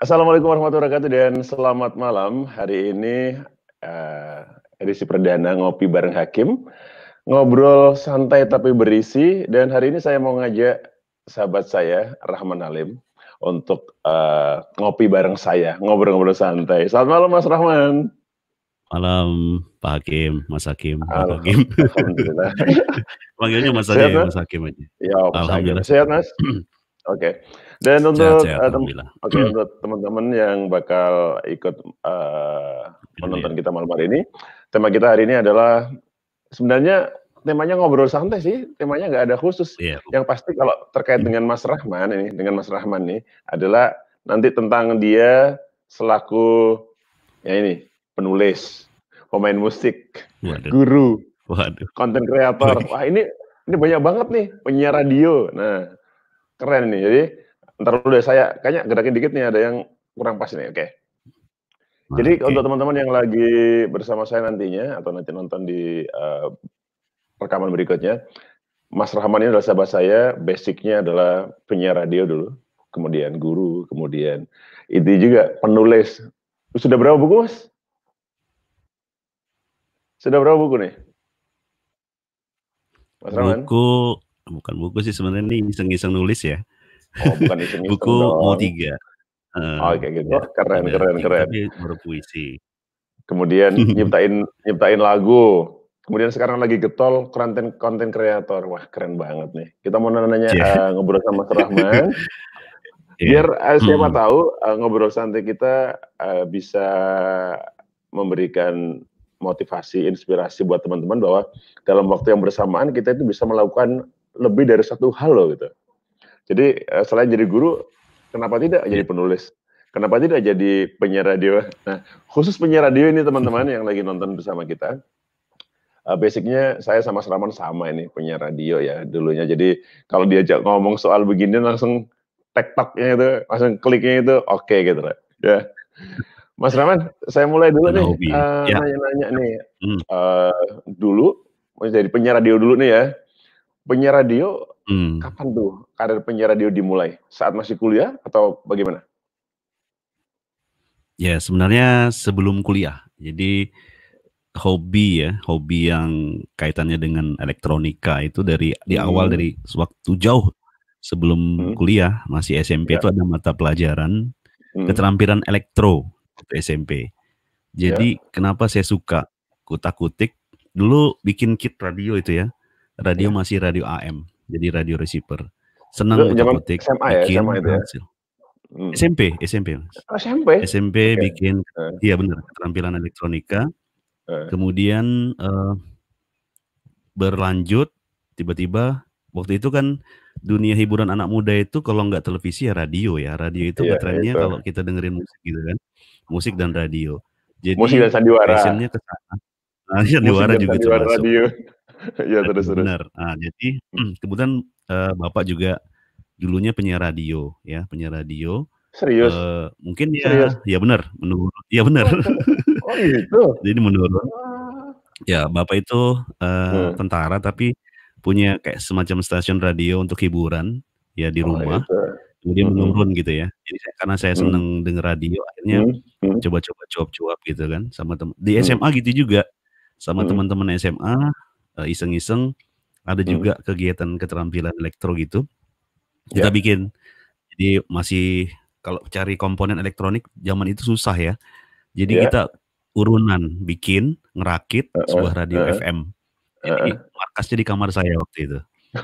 Assalamualaikum warahmatullahi wabarakatuh dan selamat malam. Hari ini uh, edisi perdana ngopi bareng Hakim, ngobrol santai tapi berisi. Dan hari ini saya mau ngajak sahabat saya Rahman Alim untuk uh, ngopi bareng saya, ngobrol-ngobrol santai. Selamat malam Mas Rahman. Malam Pak Hakim, Mas Hakim, Pak Hakim. Panggilnya Mas Hakim, Mas Hakim aja. Ya, Alhamdulillah. Sehat Mas? Oke. Okay. Dan untuk eh, okay, teman-teman yang bakal ikut uh, eh, menonton kita malam hari ini, tema kita hari ini adalah sebenarnya temanya ngobrol santai sih, temanya nggak ada khusus. Yeah. Yang pasti kalau terkait dengan Mas Rahman ini, dengan Mas Rahman nih adalah nanti tentang dia selaku ya ini penulis, pemain musik, Waduh. guru, konten kreator. Wah ini ini banyak banget nih penyiar radio. Nah keren nih jadi Ntar dulu deh saya, kayaknya gerakin dikit nih ada yang kurang pas nih, oke. Okay. Jadi okay. untuk teman-teman yang lagi bersama saya nantinya, atau nanti nonton di uh, rekaman berikutnya, Mas Rahman ini adalah sahabat saya, basicnya adalah penyiar radio dulu, kemudian guru, kemudian itu juga penulis. Sudah berapa buku, Mas? Sudah berapa buku nih? Mas Rahman? Buku, bukan buku sih sebenarnya ini iseng-iseng nulis ya. Oh, bukan iseng -iseng Buku dong. mau tiga. Uh, oh, kayak gitu. Ya, keren, ada, iya, keren, iya, keren. Baru puisi. Kemudian nyiptain nyiptain lagu. Kemudian sekarang lagi getol konten konten kreator. Wah, keren banget nih. Kita mau nanya yeah. Iya. uh, ngobrol sama Mas Rahman. Biar uh, siapa hmm. tahu uh, ngobrol santai kita uh, bisa memberikan motivasi, inspirasi buat teman-teman bahwa dalam waktu yang bersamaan kita itu bisa melakukan lebih dari satu hal loh gitu. Jadi eh, selain jadi guru, kenapa tidak jadi iya. penulis? Kenapa tidak jadi penyiar radio? Nah, khusus penyiar radio ini teman-teman yang lagi nonton bersama kita, uh, basicnya saya sama Seraman sama ini penyiar radio ya dulunya. Jadi kalau diajak ngomong soal begini langsung tektoknya itu, langsung kliknya itu oke okay, gitu lah. Ya. Mas Raman, saya mulai dulu nih eh, ya. nanya-nanya uh, yeah. nih. Uh, dulu jadi penyiar radio dulu nih ya. Penyiar radio Hmm. Kapan tuh karir penyiar radio dimulai? Saat masih kuliah atau bagaimana? Ya, sebenarnya sebelum kuliah. Jadi hobi ya, hobi yang kaitannya dengan elektronika itu dari hmm. di awal dari waktu jauh sebelum hmm. kuliah, masih SMP ya. itu ada mata pelajaran hmm. keterampilan elektro waktu SMP. Jadi ya. kenapa saya suka kutak-kutik? Dulu bikin kit radio itu ya. Radio ya. masih radio AM jadi radio receiver. Senang utik-utik SMA ya, bikin SMA itu ya? SMP, SMP. SMP. SMP okay. bikin eh. iya benar, keterampilan elektronika. Uh. Kemudian uh, berlanjut tiba-tiba waktu itu kan dunia hiburan anak muda itu kalau nggak televisi ya radio ya. Radio itu yeah, iya, trennya kalau kita dengerin musik gitu kan. Musik dan radio. Jadi musik dan sandiwara. ke sana. Nah, iya, sandiwara juga sandiwara Radio. Iya terus terus. Benar. Nah, jadi hmm. kemudian uh, eh, Bapak juga dulunya penyiar radio ya, penyiar radio. Serius? Uh, mungkin ya, Serius? ya benar, menurut, ya benar. Oh gitu. Oh, gitu? jadi menurut. Ah. Ya Bapak itu uh, hmm. tentara tapi punya kayak semacam stasiun radio untuk hiburan ya di oh, rumah. Oh, gitu. Kemudian hmm. menurun gitu ya. Jadi karena saya hmm. seneng hmm. denger radio akhirnya hmm. coba-coba cuap-cuap gitu kan sama teman di SMA gitu juga sama teman-teman SMA Eh, iseng-iseng ada hmm. juga hmm. kegiatan keterampilan elektro gitu kita yeah. bikin jadi masih kalau cari komponen elektronik zaman itu susah ya jadi yeah. kita urunan bikin ngerakit uh, uh, sebuah radio uh, FM jadi markasnya di kamar saya waktu itu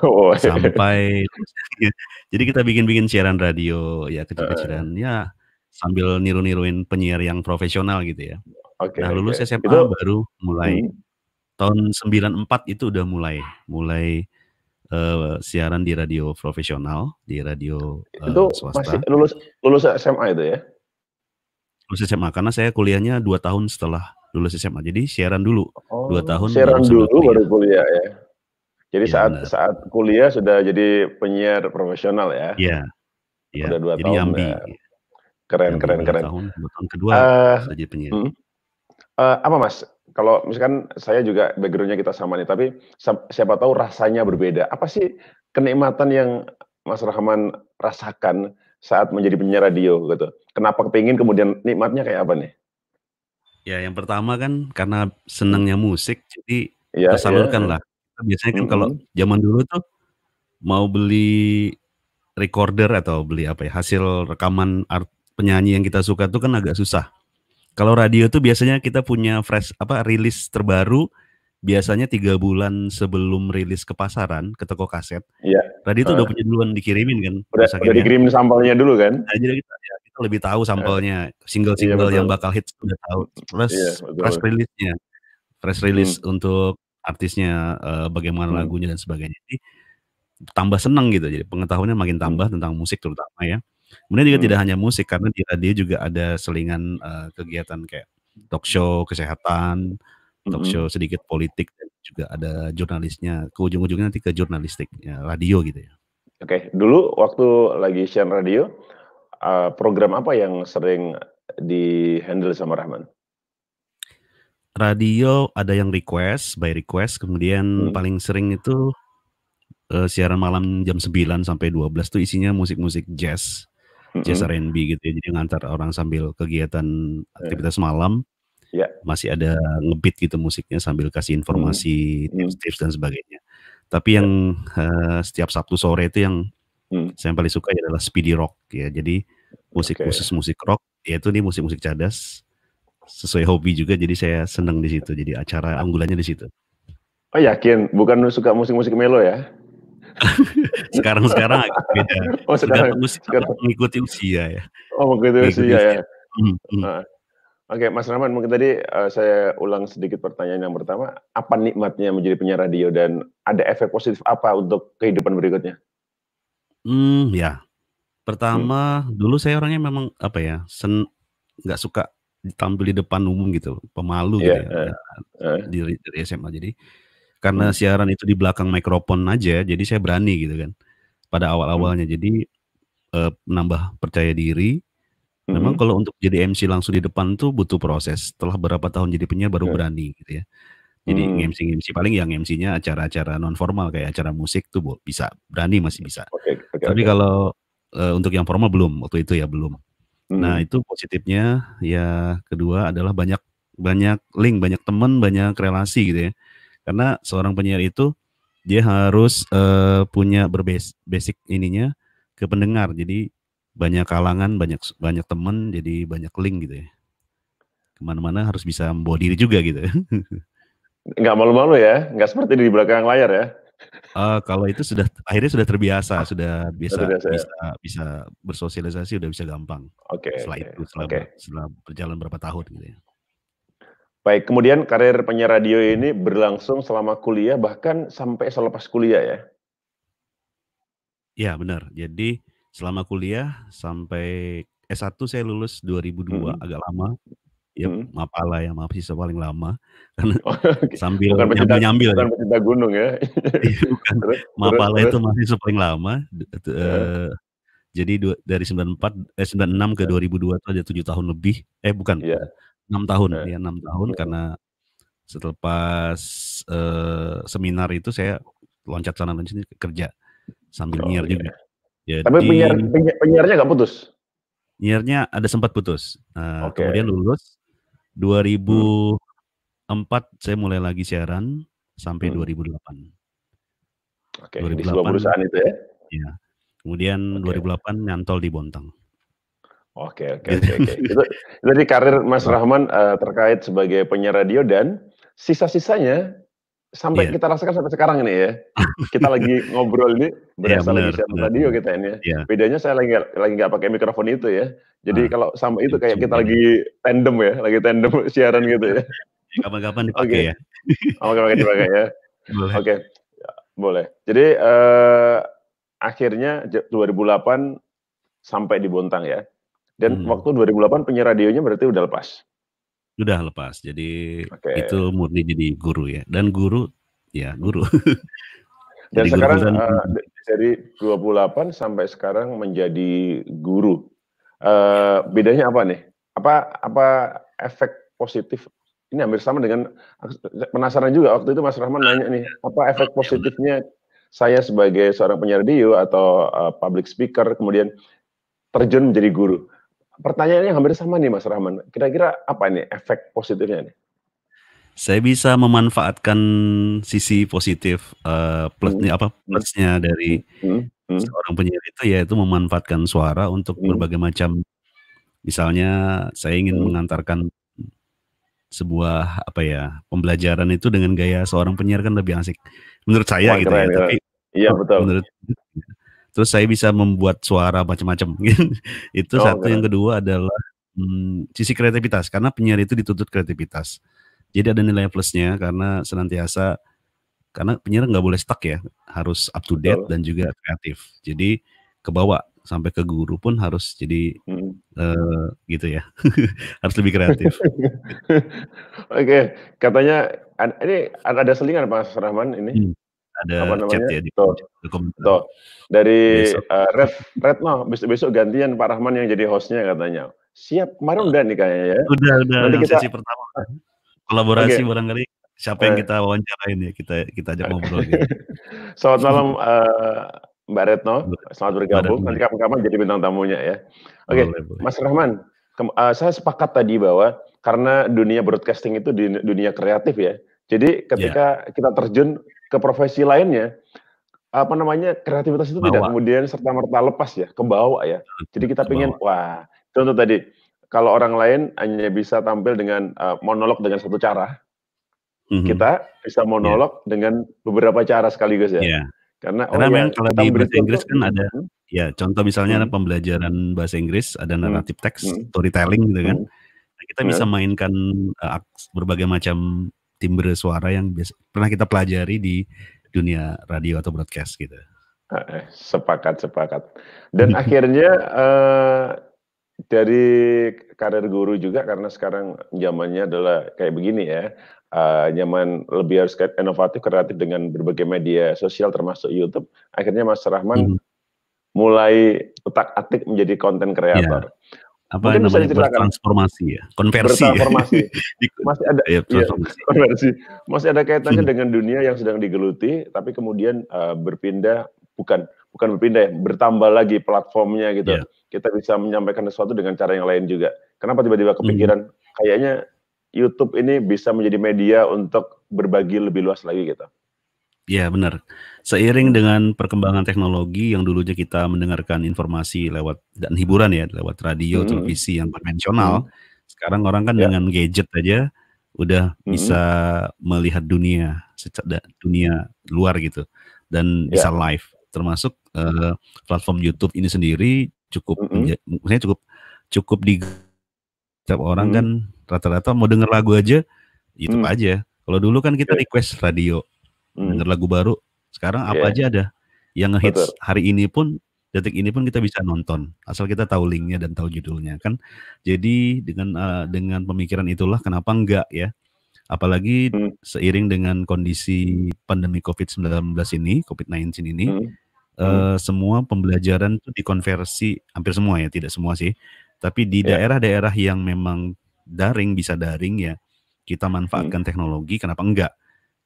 oh. sampai jadi kita bikin-bikin siaran radio ya kecil-kecilan uh, ya sambil niru-niruin penyiar yang profesional gitu ya okay, nah lulus okay. SMA itu, baru mulai hmm tahun 94 itu udah mulai mulai uh, siaran di radio profesional, di radio uh, itu swasta. Masih lulus lulus SMA itu ya? Lulus SMA karena saya kuliahnya dua tahun setelah lulus SMA. Jadi siaran dulu oh, dua tahun. Siaran dulu kuliah. baru kuliah ya. Jadi ya, saat benar. saat kuliah sudah jadi penyiar profesional ya? Iya. Ya. Udah dua jadi tahun. Ya. Keren, keren, keren. Tahun, tahun kedua uh, sudah jadi penyiar. Uh, apa mas? kalau misalkan saya juga backgroundnya kita sama nih, tapi siapa tahu rasanya berbeda. Apa sih kenikmatan yang Mas Rahman rasakan saat menjadi penyiar radio gitu? Kenapa kepingin kemudian nikmatnya kayak apa nih? Ya yang pertama kan karena senangnya musik, jadi ya, tersalurkan ya. lah. Biasanya kan mm -hmm. kalau zaman dulu tuh mau beli recorder atau beli apa ya hasil rekaman art penyanyi yang kita suka tuh kan agak susah. Kalau radio tuh biasanya kita punya fresh apa rilis terbaru biasanya tiga bulan sebelum rilis ke pasaran ke toko kaset. Iya. Radio itu uh, udah punya duluan dikirimin kan. Udah, udah dikirimin sampelnya dulu kan. Nah, jadi kita, ya, kita lebih tahu iya. sampelnya single-single iya, yang bakal hits udah tahu. Terus iya, press rilisnya, press rilis hmm. untuk artisnya, uh, bagaimana hmm. lagunya dan sebagainya. Jadi tambah seneng gitu. Jadi pengetahuannya makin hmm. tambah tentang musik terutama ya. Kemudian juga hmm. tidak hanya musik karena di radio juga ada selingan uh, kegiatan kayak talk show kesehatan, talk hmm. show sedikit politik dan juga ada jurnalisnya. Ke ujung-ujungnya nanti ke jurnalistik ya, radio gitu ya. Oke, okay. dulu waktu lagi siaran radio uh, program apa yang sering di handle sama Rahman? Radio ada yang request by request, kemudian hmm. paling sering itu uh, siaran malam jam 9 sampai 12 tuh isinya musik-musik jazz jazz mm R&B gitu ya. Jadi ngantar orang sambil kegiatan iya. aktivitas malam. Yeah. Masih ada ngebit gitu musiknya sambil kasih informasi, tips-tips dan sebagainya. Tapi iya. yang uh, setiap Sabtu sore itu yang mm. saya paling suka ya adalah speedy rock ya. Jadi musik okay. khusus musik rock yaitu nih musik-musik cadas sesuai hobi juga jadi saya senang di situ. Jadi acara unggulannya di situ. Oh yakin, bukan suka musik-musik melo ya? sekarang sekarang agak beda. Oh sekarang, usia, sekarang. mengikuti usia ya. Oh mengikuti usia, usia ya. Hmm, hmm. Oke, okay, Mas Rahman, mungkin tadi uh, saya ulang sedikit pertanyaan yang pertama. Apa nikmatnya menjadi penyiar radio dan ada efek positif apa untuk kehidupan berikutnya? Hmm, ya. Pertama, hmm. dulu saya orangnya memang apa ya, sen nggak suka ditampil di depan umum gitu, pemalu yeah, gitu iya, ya, uh, uh. Dari, dari SMA. Jadi karena hmm. siaran itu di belakang mikrofon aja jadi saya berani gitu kan pada hmm. awal-awalnya hmm. jadi uh, menambah percaya diri hmm. memang kalau untuk jadi MC langsung di depan tuh butuh proses setelah berapa tahun jadi penyiar baru ya. berani gitu ya jadi hmm. MC MC paling yang MC-nya acara-acara non formal kayak acara musik tuh bisa berani masih bisa. Okay, okay, Tapi okay. kalau uh, untuk yang formal belum waktu itu ya belum. Nah, hmm. Nah itu positifnya ya kedua adalah banyak banyak link, banyak teman, banyak relasi gitu ya. Karena seorang penyiar itu dia harus uh, punya berbasis basic ininya ke pendengar. Jadi banyak kalangan, banyak banyak teman, jadi banyak link gitu ya. Kemana-mana harus bisa membawa diri juga gitu. Nggak malu-malu ya, nggak seperti di belakang layar ya. Uh, kalau itu sudah akhirnya sudah terbiasa, ah, sudah bisa terbiasa, ya. bisa ya? bisa bersosialisasi, sudah bisa gampang. Oke. Okay, setelah okay, itu, setelah, okay. setelah berjalan berapa tahun gitu ya. Baik, kemudian karir penyiar radio ini berlangsung selama kuliah bahkan sampai selepas kuliah ya? Ya benar. Jadi selama kuliah sampai S1 saya lulus 2002 hmm. agak lama. Ya hmm. maaf lah ya maaf sih paling lama karena oh, okay. sambil bukan nyambil nyambil bukan pecinta gunung ya. Iya, bukan. maaf lah itu masih paling lama. Uh, jadi dari 94 eh 96 ke 2002 iya. itu ada 7 tahun lebih. Eh bukan. Yeah enam tahun ya, ya enam tahun ya. karena pas uh, seminar itu saya loncat sana loncat sini kerja sambil oh, nyiar iya. juga. Jadi, Tapi penyiar, penyiarnya nggak putus? Nyiarnya ada sempat putus. Uh, nah, okay. Kemudian lulus 2004 hmm. saya mulai lagi siaran sampai hmm. 2008. Oke, okay, di sebuah perusahaan itu ya? Iya. Kemudian okay. 2008 nyantol di Bontang. Oke, oke, oke. Jadi karir Mas Rahman uh, terkait sebagai penyiar radio dan sisa-sisanya sampai yeah. kita rasakan sampai sekarang ini ya. Kita lagi ngobrol ini iya, berasa yeah, bener, lagi siaran radio kita ini. Ya. Yeah. Bedanya saya lagi lagi nggak pakai mikrofon itu ya. Jadi ah, kalau sama itu kayak kita iya. lagi tandem ya, lagi tandem siaran gitu ya. Iya, kapan-kapan dipakai okay. ya. Kapan-kapan dipakai ya. Oke. Okay. Ya, boleh. Jadi eh, akhirnya 2008 sampai di Bontang ya. Dan hmm. waktu 2008 penyiar radionya berarti udah lepas. Sudah lepas. Jadi okay. itu murni jadi guru ya. Dan guru ya guru. Dan jadi sekarang eh, guru dan... Uh, dari 28 sampai sekarang menjadi guru. Uh, bedanya apa nih? Apa apa efek positif ini hampir sama dengan penasaran juga waktu itu Mas Rahman nanya nih apa efek positifnya saya sebagai seorang penyiar radio atau uh, public speaker kemudian terjun menjadi guru pertanyaannya hampir sama nih Mas Rahman. Kira-kira apa ini efek positifnya nih? Saya bisa memanfaatkan sisi positif uh, plusnya hmm. apa plusnya dari hmm. hmm. Hmm. seorang penyiar itu yaitu memanfaatkan suara untuk hmm. berbagai macam misalnya saya ingin hmm. mengantarkan sebuah apa ya pembelajaran itu dengan gaya seorang penyiar kan lebih asik menurut saya Wah, gitu keren, ya keren. Ya. tapi iya betul menurut terus saya bisa membuat suara macam-macam itu oh, satu bener. yang kedua adalah hmm, sisi kreativitas karena penyiar itu dituntut kreativitas jadi ada nilai plusnya karena senantiasa karena penyiar nggak boleh stuck ya harus up to date Betul. dan juga kreatif jadi ke bawah sampai ke guru pun harus jadi hmm. uh, gitu ya harus lebih kreatif oke okay. katanya ini ada selingan Pak Rahman ini hmm ada apa namanya? chat ya di tuh, tuh. dari uh, Red Redno besok besok gantian Pak Rahman yang jadi hostnya katanya siap kemarin udah nih kayaknya ya udah udah Nanti kita... sesi pertama kolaborasi okay. barangkali siapa yang eh. kita wawancarain ya kita kita ajak ngobrol gitu. selamat malam uh, Mbak Retno selamat bergabung nanti kapan-kapan jadi bintang tamunya ya oke okay. Mas Rahman uh, saya sepakat tadi bahwa karena dunia broadcasting itu dunia kreatif ya jadi iya. ketika yeah. kita terjun ke profesi lainnya, apa namanya kreativitas itu Bawa. tidak kemudian serta merta lepas ya, ke bawah ya. Jadi kita pingin, wah contoh tadi kalau orang lain hanya bisa tampil dengan uh, monolog dengan satu cara, mm-hmm. kita bisa iya. monolog yeah. dengan beberapa cara sekaligus ya. Yeah. Karena, Karena oh iya, memang ya, kalau di bahasa Inggris kan ada hmm. ya contoh misalnya hmm. pembelajaran bahasa Inggris ada hmm. naratif teks hmm. storytelling gitu kan. Hmm. Nah, kita bisa hmm. mainkan uh, berbagai macam timbre suara yang biasa, pernah kita pelajari di dunia radio atau broadcast gitu. Eh, sepakat, sepakat. Dan akhirnya uh, dari karir guru juga karena sekarang zamannya adalah kayak begini ya. Uh, zaman lebih harus inovatif, kreatif dengan berbagai media sosial termasuk YouTube. Akhirnya Mas Rahman hmm. mulai otak atik menjadi konten kreator. Yeah apa Mungkin namanya bisa ya konversi ya? masih ada ya, transformasi. Ya, konversi masih ada kaitannya hmm. dengan dunia yang sedang digeluti tapi kemudian uh, berpindah bukan bukan berpindah ya bertambah lagi platformnya gitu yeah. kita bisa menyampaikan sesuatu dengan cara yang lain juga kenapa tiba-tiba kepikiran hmm. kayaknya YouTube ini bisa menjadi media untuk berbagi lebih luas lagi gitu Ya benar. Seiring dengan perkembangan teknologi yang dulunya kita mendengarkan informasi lewat dan hiburan ya, lewat radio, hmm. televisi yang konvensional, hmm. sekarang orang kan ya. dengan gadget aja udah hmm. bisa melihat dunia, dunia luar gitu dan ya. bisa live. Termasuk uh, platform YouTube ini sendiri cukup hmm. maksudnya cukup cukup di setiap orang hmm. kan rata-rata mau denger lagu aja YouTube hmm. aja. Kalau dulu kan kita ya. request radio hmm. denger lagu baru. Sekarang yeah. apa iya. aja ada yang ngehits hari ini pun detik ini pun kita bisa nonton asal kita tahu linknya dan tahu judulnya kan. Jadi dengan uh, dengan pemikiran itulah kenapa enggak ya? Apalagi hmm. seiring dengan kondisi pandemi COVID-19 ini, COVID-19 ini, hmm. Uh, semua pembelajaran itu dikonversi hampir semua ya, tidak semua sih. Tapi di iya. daerah-daerah yeah. yang memang daring bisa daring ya, kita hmm. manfaatkan hmm. teknologi, kenapa enggak?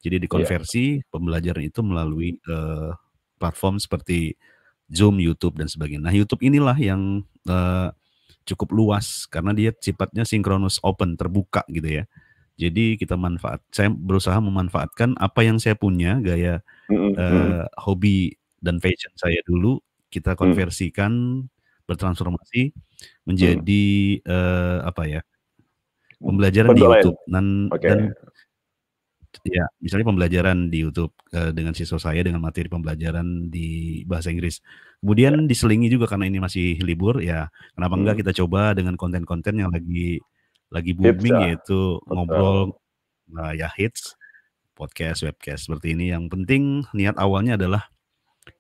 Jadi iya. dikonversi yeah. pembelajaran itu melalui uh, platform seperti Zoom, YouTube dan sebagainya. Nah, YouTube inilah yang uh, cukup luas karena dia sifatnya sinkronus open, terbuka gitu ya. Jadi kita manfaat, saya berusaha memanfaatkan apa yang saya punya, gaya mm-hmm. uh, hobi dan fashion saya dulu kita mm. konversikan mm. bertransformasi menjadi mm. uh, apa ya? pembelajaran di YouTube dan okay. dan ya misalnya pembelajaran di YouTube uh, dengan siswa saya dengan materi pembelajaran di bahasa Inggris. Kemudian ya. diselingi juga karena ini masih libur ya, kenapa hmm. enggak kita coba dengan konten-konten yang lagi lagi booming hits, ya? yaitu Betul. ngobrol uh, ya hits, podcast, webcast seperti ini. Yang penting niat awalnya adalah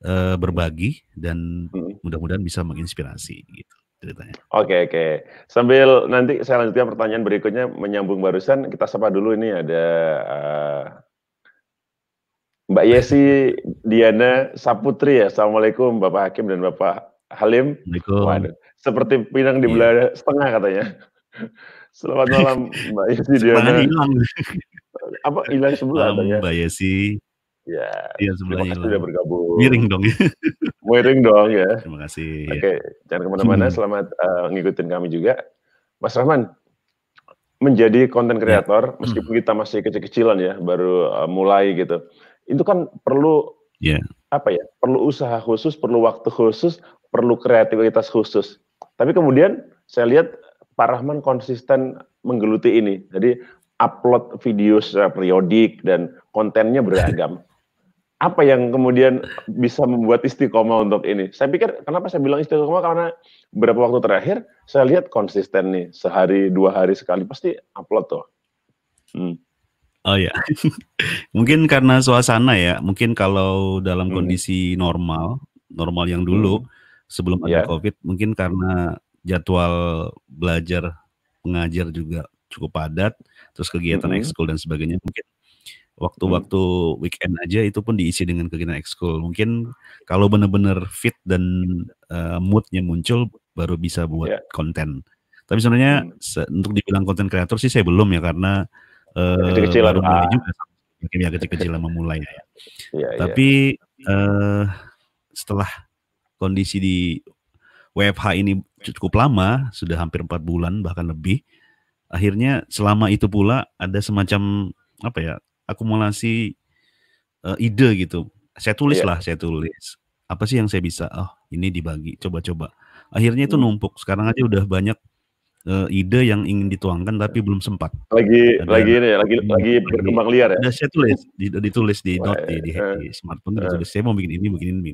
uh, berbagi dan hmm. mudah-mudahan bisa menginspirasi gitu ceritanya. Oke okay, oke. Okay. Sambil nanti saya lanjutkan pertanyaan berikutnya menyambung barusan kita sapa dulu ini ada uh, Mbak Yesi Diana Saputri ya. Assalamualaikum Bapak Hakim dan Bapak Halim. Waduh, seperti pinang di iya. belah setengah katanya. Selamat malam Mbak Yesi Diana. Apa hilang sebelah Mbak Yesi. Ya. Iya, terima kasih sudah bergabung. Miring dong. Miring dong ya. Terima kasih. Oke, jangan kemana-mana. Hmm. Selamat uh, ngikutin kami juga. Mas Rahman, menjadi konten ya. kreator, yeah. Hmm. meskipun kita masih kecil-kecilan ya, baru uh, mulai gitu, itu kan perlu yeah. apa ya? Perlu usaha khusus, perlu waktu khusus, perlu kreativitas khusus. Tapi kemudian saya lihat Pak Rahman konsisten menggeluti ini. Jadi upload video secara periodik dan kontennya beragam apa yang kemudian bisa membuat istiqomah untuk ini? Saya pikir kenapa saya bilang istiqomah karena beberapa waktu terakhir saya lihat konsisten nih sehari dua hari sekali pasti upload tuh. Hmm. Oh ya, mungkin karena suasana ya. Mungkin kalau dalam hmm. kondisi normal, normal yang dulu hmm. sebelum ada yeah. COVID, mungkin karena jadwal belajar mengajar juga cukup padat, terus kegiatan hmm. ekskul dan sebagainya mungkin waktu-waktu hmm. weekend aja itu pun diisi dengan kegiatan ekskul mungkin kalau benar-benar fit dan uh, moodnya muncul baru bisa buat yeah. konten tapi sebenarnya hmm. untuk dibilang konten kreator sih saya belum ya karena uh, eh, kecil baru mulai ah. juga mungkin ya kecil-kecil memulai ya. Yeah, iya. tapi yeah. Uh, setelah kondisi di WFH ini cukup lama, sudah hampir empat bulan bahkan lebih. Akhirnya selama itu pula ada semacam apa ya akumulasi uh, ide gitu. Saya tulis yeah. lah, saya tulis. Apa sih yang saya bisa? Oh, ini dibagi, coba-coba. Akhirnya itu hmm. numpuk. Sekarang aja udah banyak uh, ide yang ingin dituangkan tapi iya. belum sempat. Lagi ada, lagi ini ya, lagi lagi berkembang liar ya. saya tulis, ditulis di note di, di, eh, di smartphone eh. saya mau bikin ini, bikin ini.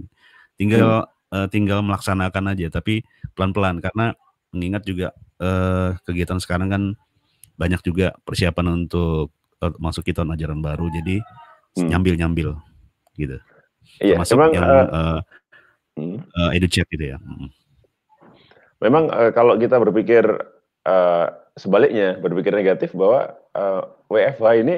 Tinggal hmm. uh, tinggal melaksanakan aja tapi pelan-pelan karena mengingat juga uh, kegiatan sekarang kan banyak juga persiapan untuk Eh, Masuk tahun ajaran baru jadi hmm. nyambil nyambil gitu iya, termasuk memang, yang uh, eh, uh, eh, uh, hmm. educate gitu ya memang uh, kalau kita berpikir uh, sebaliknya berpikir negatif bahwa uh, WFH ini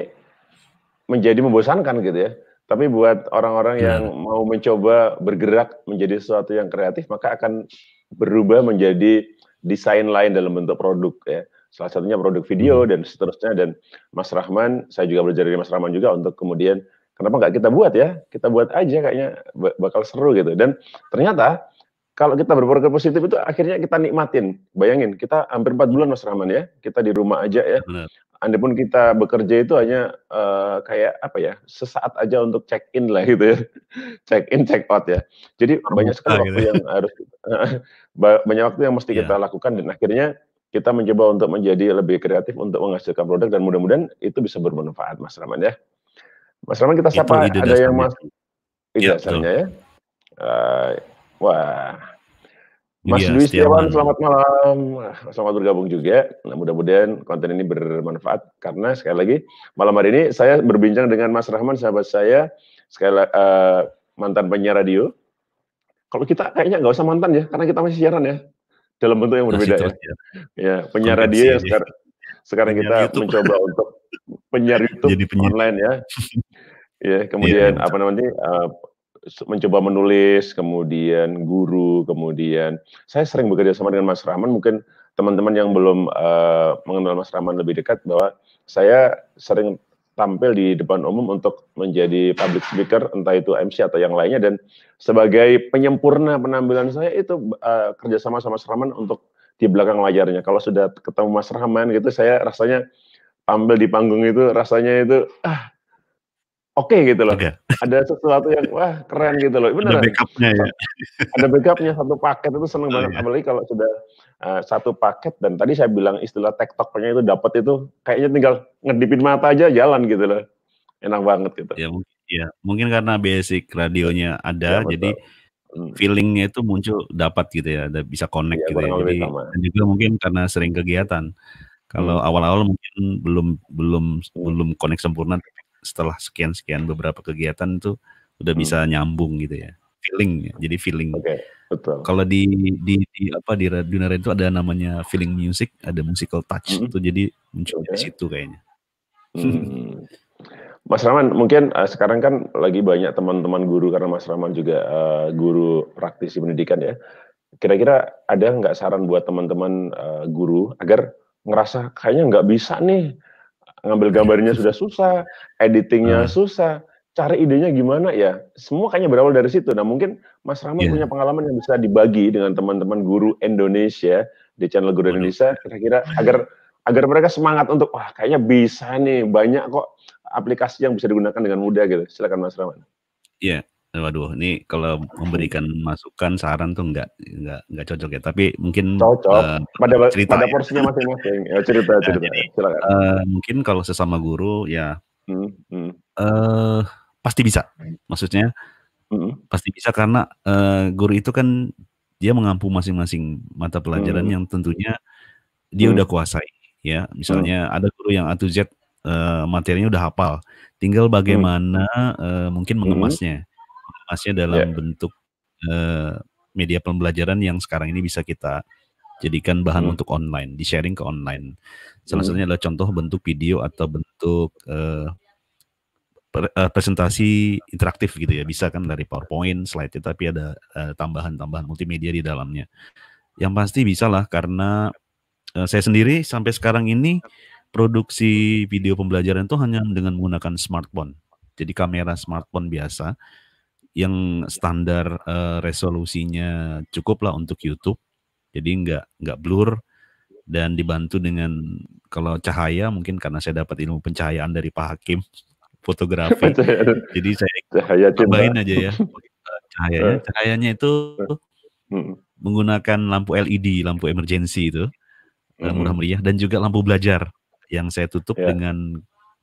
menjadi membosankan gitu ya tapi buat orang-orang iya. yang mau mencoba bergerak menjadi sesuatu yang kreatif maka akan berubah menjadi desain lain dalam bentuk produk ya salah satunya produk video hmm. dan seterusnya dan Mas Rahman saya juga belajar dari Mas Rahman juga untuk kemudian kenapa nggak kita buat ya kita buat aja kayaknya bakal seru gitu dan ternyata kalau kita berpikir positif itu akhirnya kita nikmatin bayangin kita hampir empat bulan Mas Rahman ya kita di rumah aja ya Anda pun kita bekerja itu hanya uh, kayak apa ya sesaat aja untuk check in lah gitu ya check in check out ya jadi banyak sekali gitu waktu ya. yang harus eh, banyak waktu yang mesti yeah. kita iya. lakukan dan akhirnya kita mencoba untuk menjadi lebih kreatif untuk menghasilkan produk dan mudah-mudahan itu bisa bermanfaat Mas Raman ya. Mas Raman kita sapa ada yang Mas Iya. ya, dasarnya ya. Uh, wah. Mas ya, Dwi Setiawan, selamat malam. Selamat bergabung juga. Nah, mudah-mudahan konten ini bermanfaat karena sekali lagi malam hari ini saya berbincang dengan Mas Rahman sahabat saya sekali uh, mantan penyiar radio. Kalau kita kayaknya nggak usah mantan ya, karena kita masih siaran ya dalam bentuk yang berbeda ya. ya. ya penyiar radio yang sekarang sekarang kita YouTube. mencoba untuk penyiar YouTube Jadi penyiar. online ya ya iya, kemudian ya, apa namanya uh, mencoba menulis kemudian guru kemudian saya sering bekerja sama dengan Mas Rahman mungkin teman-teman yang belum uh, mengenal Mas Rahman lebih dekat bahwa saya sering tampil di depan umum untuk menjadi public speaker entah itu MC atau yang lainnya dan sebagai penyempurna penampilan saya itu uh, eh, kerjasama sama Mas Rahman untuk di belakang layarnya kalau sudah ketemu Mas Rahman gitu saya rasanya tampil di panggung itu rasanya itu ah oke okay gitu loh. Okay. Ada sesuatu yang wah keren gitu loh. Beneran. Ada kan? backupnya ya. Ada backupnya satu paket itu seneng oh, banget. Iya. Apalagi kalau sudah uh, satu paket dan tadi saya bilang istilah tektoknya itu dapat itu kayaknya tinggal ngedipin mata aja jalan gitu loh. Enak banget gitu. Ya mungkin, ya. mungkin karena basic radionya ada ya, jadi hmm. feelingnya itu muncul dapat gitu ya, ada bisa connect ya, gitu ya. Jadi dan juga mungkin karena sering kegiatan. Kalau hmm. awal-awal mungkin belum belum hmm. belum connect sempurna, setelah sekian sekian hmm. beberapa kegiatan itu udah hmm. bisa nyambung gitu ya feeling ya, jadi feeling okay, kalau di, di di apa di dunia itu ada namanya feeling music ada musical touch hmm. itu jadi muncul okay. di situ kayaknya hmm. Mas Rahman, mungkin uh, sekarang kan lagi banyak teman-teman guru karena Mas Rahman juga uh, guru praktisi pendidikan ya. Kira-kira ada nggak saran buat teman-teman uh, guru agar ngerasa kayaknya nggak bisa nih ngambil iya. gambarnya sudah susah, editingnya hmm. susah, cari idenya gimana ya? Semua kayaknya berawal dari situ. Nah mungkin Mas Rama yeah. punya pengalaman yang bisa dibagi dengan teman-teman guru Indonesia di channel Guru Indonesia, kira-kira agar agar mereka semangat untuk wah kayaknya bisa nih banyak kok aplikasi yang bisa digunakan dengan mudah gitu. Silakan Mas Rama. Iya. Yeah Waduh, ini kalau memberikan masukan saran tuh enggak enggak nggak cocok ya. Tapi mungkin cocok uh, pada cerita pada ya. porsinya masing-masing. Ya, cerita nah, cerita. Uh, mungkin kalau sesama guru ya hmm, hmm. Uh, pasti bisa. Maksudnya hmm. pasti bisa karena uh, guru itu kan dia mengampu masing-masing mata pelajaran hmm. yang tentunya dia hmm. udah kuasai. Ya, hmm. misalnya hmm. ada guru yang atu Z uh, materinya udah hafal, tinggal hmm. bagaimana hmm. uh, mungkin mengemasnya. Hmm emasnya ya. dalam yeah. bentuk uh, media pembelajaran yang sekarang ini bisa kita jadikan bahan hmm. untuk online, di sharing ke online. Salah hmm. satunya adalah contoh bentuk video atau bentuk uh, eh, pre uh, presentasi interaktif gitu ya. Bisa kan dari PowerPoint, slide tapi ada eh, tambahan-tambahan uh, multimedia di dalamnya. Yang pasti bisa lah karena uh, saya sendiri sampai sekarang ini produksi video pembelajaran itu hanya dengan menggunakan smartphone. Jadi kamera smartphone biasa yang standar uh, resolusinya cukup lah untuk YouTube. Jadi nggak nggak blur dan dibantu dengan kalau cahaya mungkin karena saya dapat ilmu pencahayaan dari Pak Hakim fotografi. Jadi saya cahaya tambahin aja ya. Cahayanya, eh. cahayanya itu hmm. menggunakan lampu LED, lampu emergency itu. Eh, hmm. Murah meriah dan juga lampu belajar yang saya tutup yeah. dengan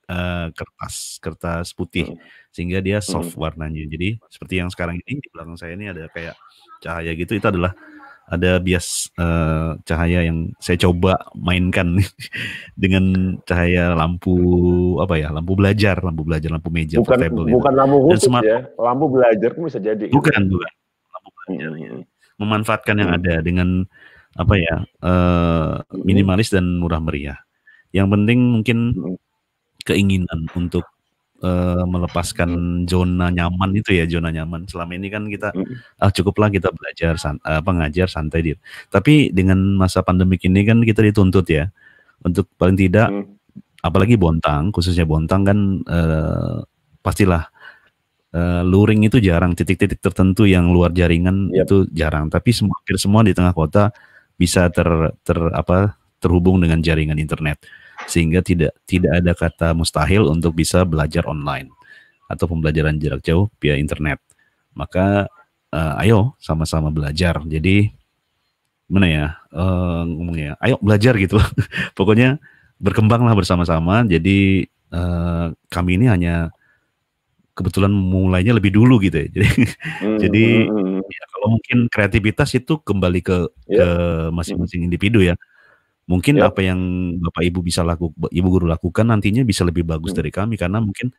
Eh, kertas kertas putih hmm. sehingga dia hmm. soft warnanya. Jadi seperti yang sekarang ini di belakang saya ini ada kayak cahaya gitu itu adalah ada bias uh, cahaya yang saya coba mainkan dengan cahaya lampu apa ya lampu belajar lampu belajar lampu meja bukan portable bukan itu. lampu khusus ya lampu belajar pun bisa jadi bukan bukan lampu belajar hmm, memanfaatkan yang ada dengan apa ya uh, minimalis dan murah meriah yang penting mungkin keinginan untuk uh, melepaskan hmm. zona nyaman itu ya zona nyaman selama ini kan kita uh, cukuplah kita belajar san, uh, ah, pengajar santai dir tapi dengan masa pandemik ini kan kita dituntut ya untuk paling tidak hmm. apalagi bontang khususnya bontang kan uh, pastilah uh, luring itu jarang titik-titik tertentu yang luar jaringan yep. Iya. itu jarang tapi semua semua di tengah kota bisa ter ter apa terhubung dengan jaringan internet sehingga tidak tidak ada kata mustahil untuk bisa belajar online atau pembelajaran jarak jauh via internet. Maka uh, ayo sama-sama belajar. Jadi mana ya uh, ngomongnya? Ya, ayo belajar gitu. Pokoknya berkembanglah bersama-sama. Jadi uh, kami ini hanya kebetulan mulainya lebih dulu gitu ya. Jadi hmm, jadi hmm, hmm. ya, kalau mungkin kreativitas itu kembali ke yeah. ke ya. masing-masing individu ya. Mungkin yeah. apa yang Bapak Ibu bisa lakukan, Ibu guru lakukan nantinya bisa lebih bagus hmm. dari kami karena mungkin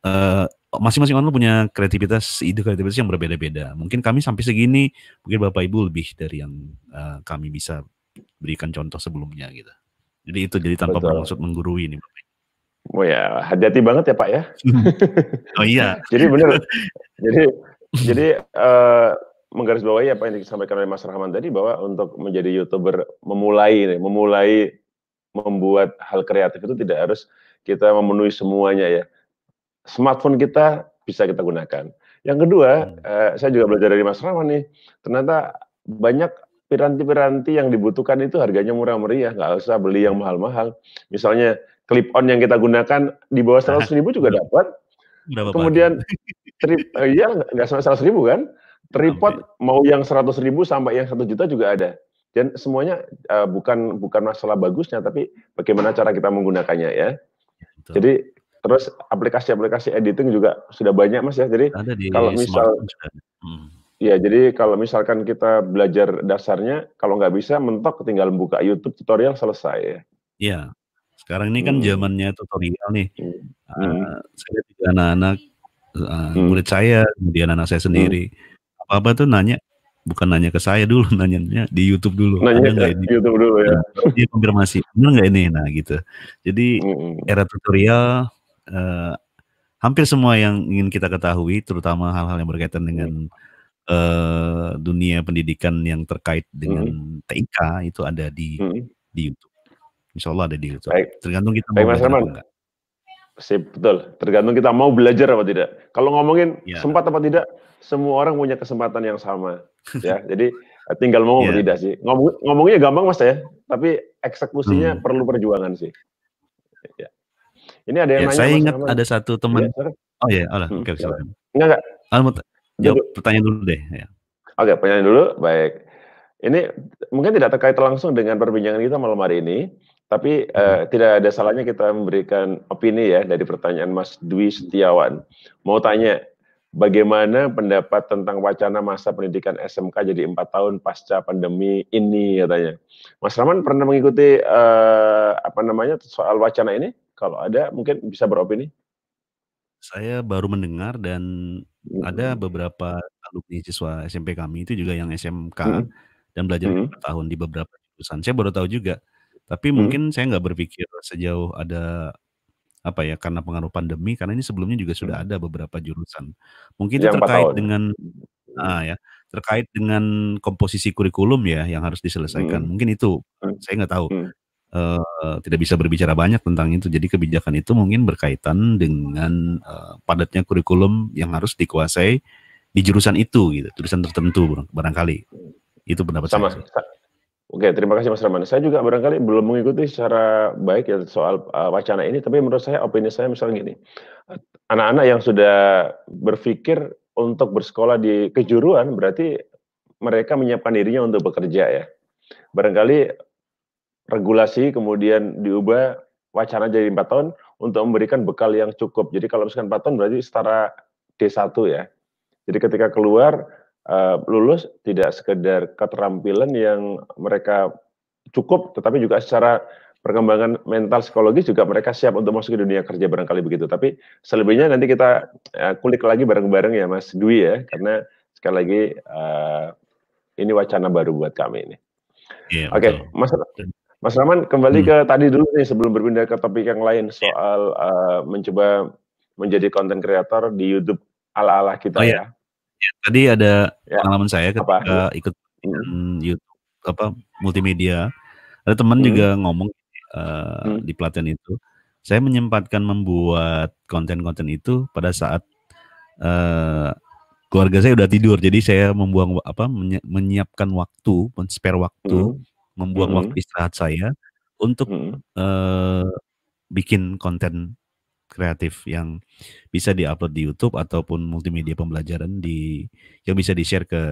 masing eh, masing-masing orang punya kreativitas, ide kreativitas yang berbeda-beda. Mungkin kami sampai segini, mungkin Bapak Ibu lebih dari yang uh, kami bisa berikan contoh sebelumnya gitu. Jadi itu jadi tanpa Betul. bermaksud menggurui ini Bapak. Oh ya, hati-hati banget ya Pak ya. Hmm. oh iya. jadi benar. jadi jadi uh, menggarisbawahi apa yang disampaikan oleh Mas Rahman tadi bahwa untuk menjadi youtuber memulai memulai membuat hal kreatif itu tidak harus kita memenuhi semuanya ya. Smartphone kita bisa kita gunakan. Yang kedua, hmm. eh, saya juga belajar dari Mas Rahman nih, ternyata banyak piranti-piranti yang dibutuhkan itu harganya murah meriah, ya, nggak usah beli yang mahal-mahal. Misalnya clip on yang kita gunakan di bawah seratus ribu juga dapat. Kemudian trip, eh, iya nggak sampai seratus ribu kan? Tripod mau yang 100 ribu sampai yang satu juta juga ada. Dan semuanya uh, bukan bukan masalah bagusnya, tapi bagaimana cara kita menggunakannya ya. ya. Betul. Jadi terus aplikasi-aplikasi editing juga sudah banyak mas ya. Jadi kalau misal hmm. ya jadi kalau misalkan kita belajar dasarnya, kalau nggak bisa mentok tinggal buka YouTube tutorial selesai ya. Iya. Sekarang ini kan hmm. zamannya tutorial nih. Hmm. Uh, saya juga anak-anak uh, hmm. murid saya, kemudian anak saya sendiri. Hmm apa-apa tuh nanya bukan nanya ke saya dulu, nanyanya di YouTube dulu. Nanya ada ya, di YouTube dulu ya. Nah, dia konfirmasi, benar nggak ini? Nah gitu. Jadi mm-hmm. era tutorial eh, hampir semua yang ingin kita ketahui, terutama hal-hal yang berkaitan dengan mm-hmm. eh, dunia pendidikan yang terkait dengan mm-hmm. TIK itu ada di hmm di YouTube. Insya Allah ada di YouTube. Baik. Tergantung kita Baik, mau Mas Sip, betul. Tergantung kita mau belajar apa tidak. Kalau ngomongin ya. sempat apa tidak, semua orang punya kesempatan yang sama. ya, jadi eh, tinggal mau yeah. apa iya. tidak sih. Ngomong, ngomongnya gampang mas ya, tapi eksekusinya hmm. perlu perjuangan sih. Ya. Ini ada yang ya, nanya. Saya ingat ada satu teman. Ya, oh ya, oh, Oke, okay, hmm. Enggak, enggak. Ah, jawab jadi, pertanyaan dulu deh. Ya. Oke, okay, pertanyaan dulu. Baik. Ini mungkin tidak terkait langsung dengan perbincangan kita malam hari ini, tapi uh, tidak ada salahnya kita memberikan opini ya dari pertanyaan Mas Dwi Setiawan. Mau tanya, bagaimana pendapat tentang wacana masa pendidikan SMK jadi empat tahun pasca pandemi ini katanya. Mas Raman pernah mengikuti uh, apa namanya soal wacana ini? Kalau ada mungkin bisa beropini. Saya baru mendengar dan hmm. ada beberapa alumni siswa SMP kami itu juga yang SMK hmm. dan belajar hmm. tahun di beberapa jurusan. Saya baru tahu juga. Tapi hmm. mungkin saya nggak berpikir sejauh ada, apa ya, karena pengaruh pandemi, karena ini sebelumnya juga sudah hmm. ada beberapa jurusan. Mungkin terkait dengan hmm. ah ya, terkait dengan komposisi kurikulum ya yang harus diselesaikan, Hmm. mungkin itu. Hmm. Saya nggak tahu, Hmm. Uh, tidak bisa berbicara banyak tentang itu. Jadi kebijakan itu mungkin berkaitan dengan, uh, padatnya kurikulum yang harus dikuasai di jurusan itu gitu, jurusan tertentu barangkali. Itu pendapat saya Sama saya. Oke, terima kasih Mas Raman. Saya juga barangkali belum mengikuti secara baik ya soal uh, wacana ini, tapi menurut saya opini saya misalnya gini, anak-anak yang sudah berpikir untuk bersekolah di kejuruan berarti mereka menyiapkan dirinya untuk bekerja ya. Barangkali regulasi kemudian diubah wacana jadi empat tahun untuk memberikan bekal yang cukup. Jadi kalau misalkan empat tahun berarti setara D1 ya. Jadi ketika keluar uh, lulus tidak sekedar keterampilan yang mereka cukup, tetapi juga secara perkembangan mental psikologis juga mereka siap untuk masuk ke dunia kerja barangkali begitu. Tapi selebihnya nanti kita uh, kulik lagi bareng-bareng ya Mas Dwi ya, karena sekali lagi uh, ini wacana baru buat kami ini. Yeah, Oke, okay. Mas Mas Raman kembali hmm. ke tadi dulu nih sebelum berpindah ke topik yang lain soal uh, mencoba menjadi konten kreator di YouTube ala-ala kita oh, iya. ya. Yeah. Ya, tadi ada ya. pengalaman saya ketika apa? ikut hmm. hmm. YouTube apa multimedia. Ada teman hmm. juga ngomong uh, hmm. di pelatihan itu, saya menyempatkan membuat konten-konten itu pada saat uh, keluarga saya udah tidur. Jadi saya membuang apa menyiapkan waktu, spare waktu, hmm. membuang hmm. waktu istirahat saya untuk hmm. uh, bikin konten kreatif yang bisa diupload di YouTube ataupun multimedia pembelajaran di yang bisa di-share ke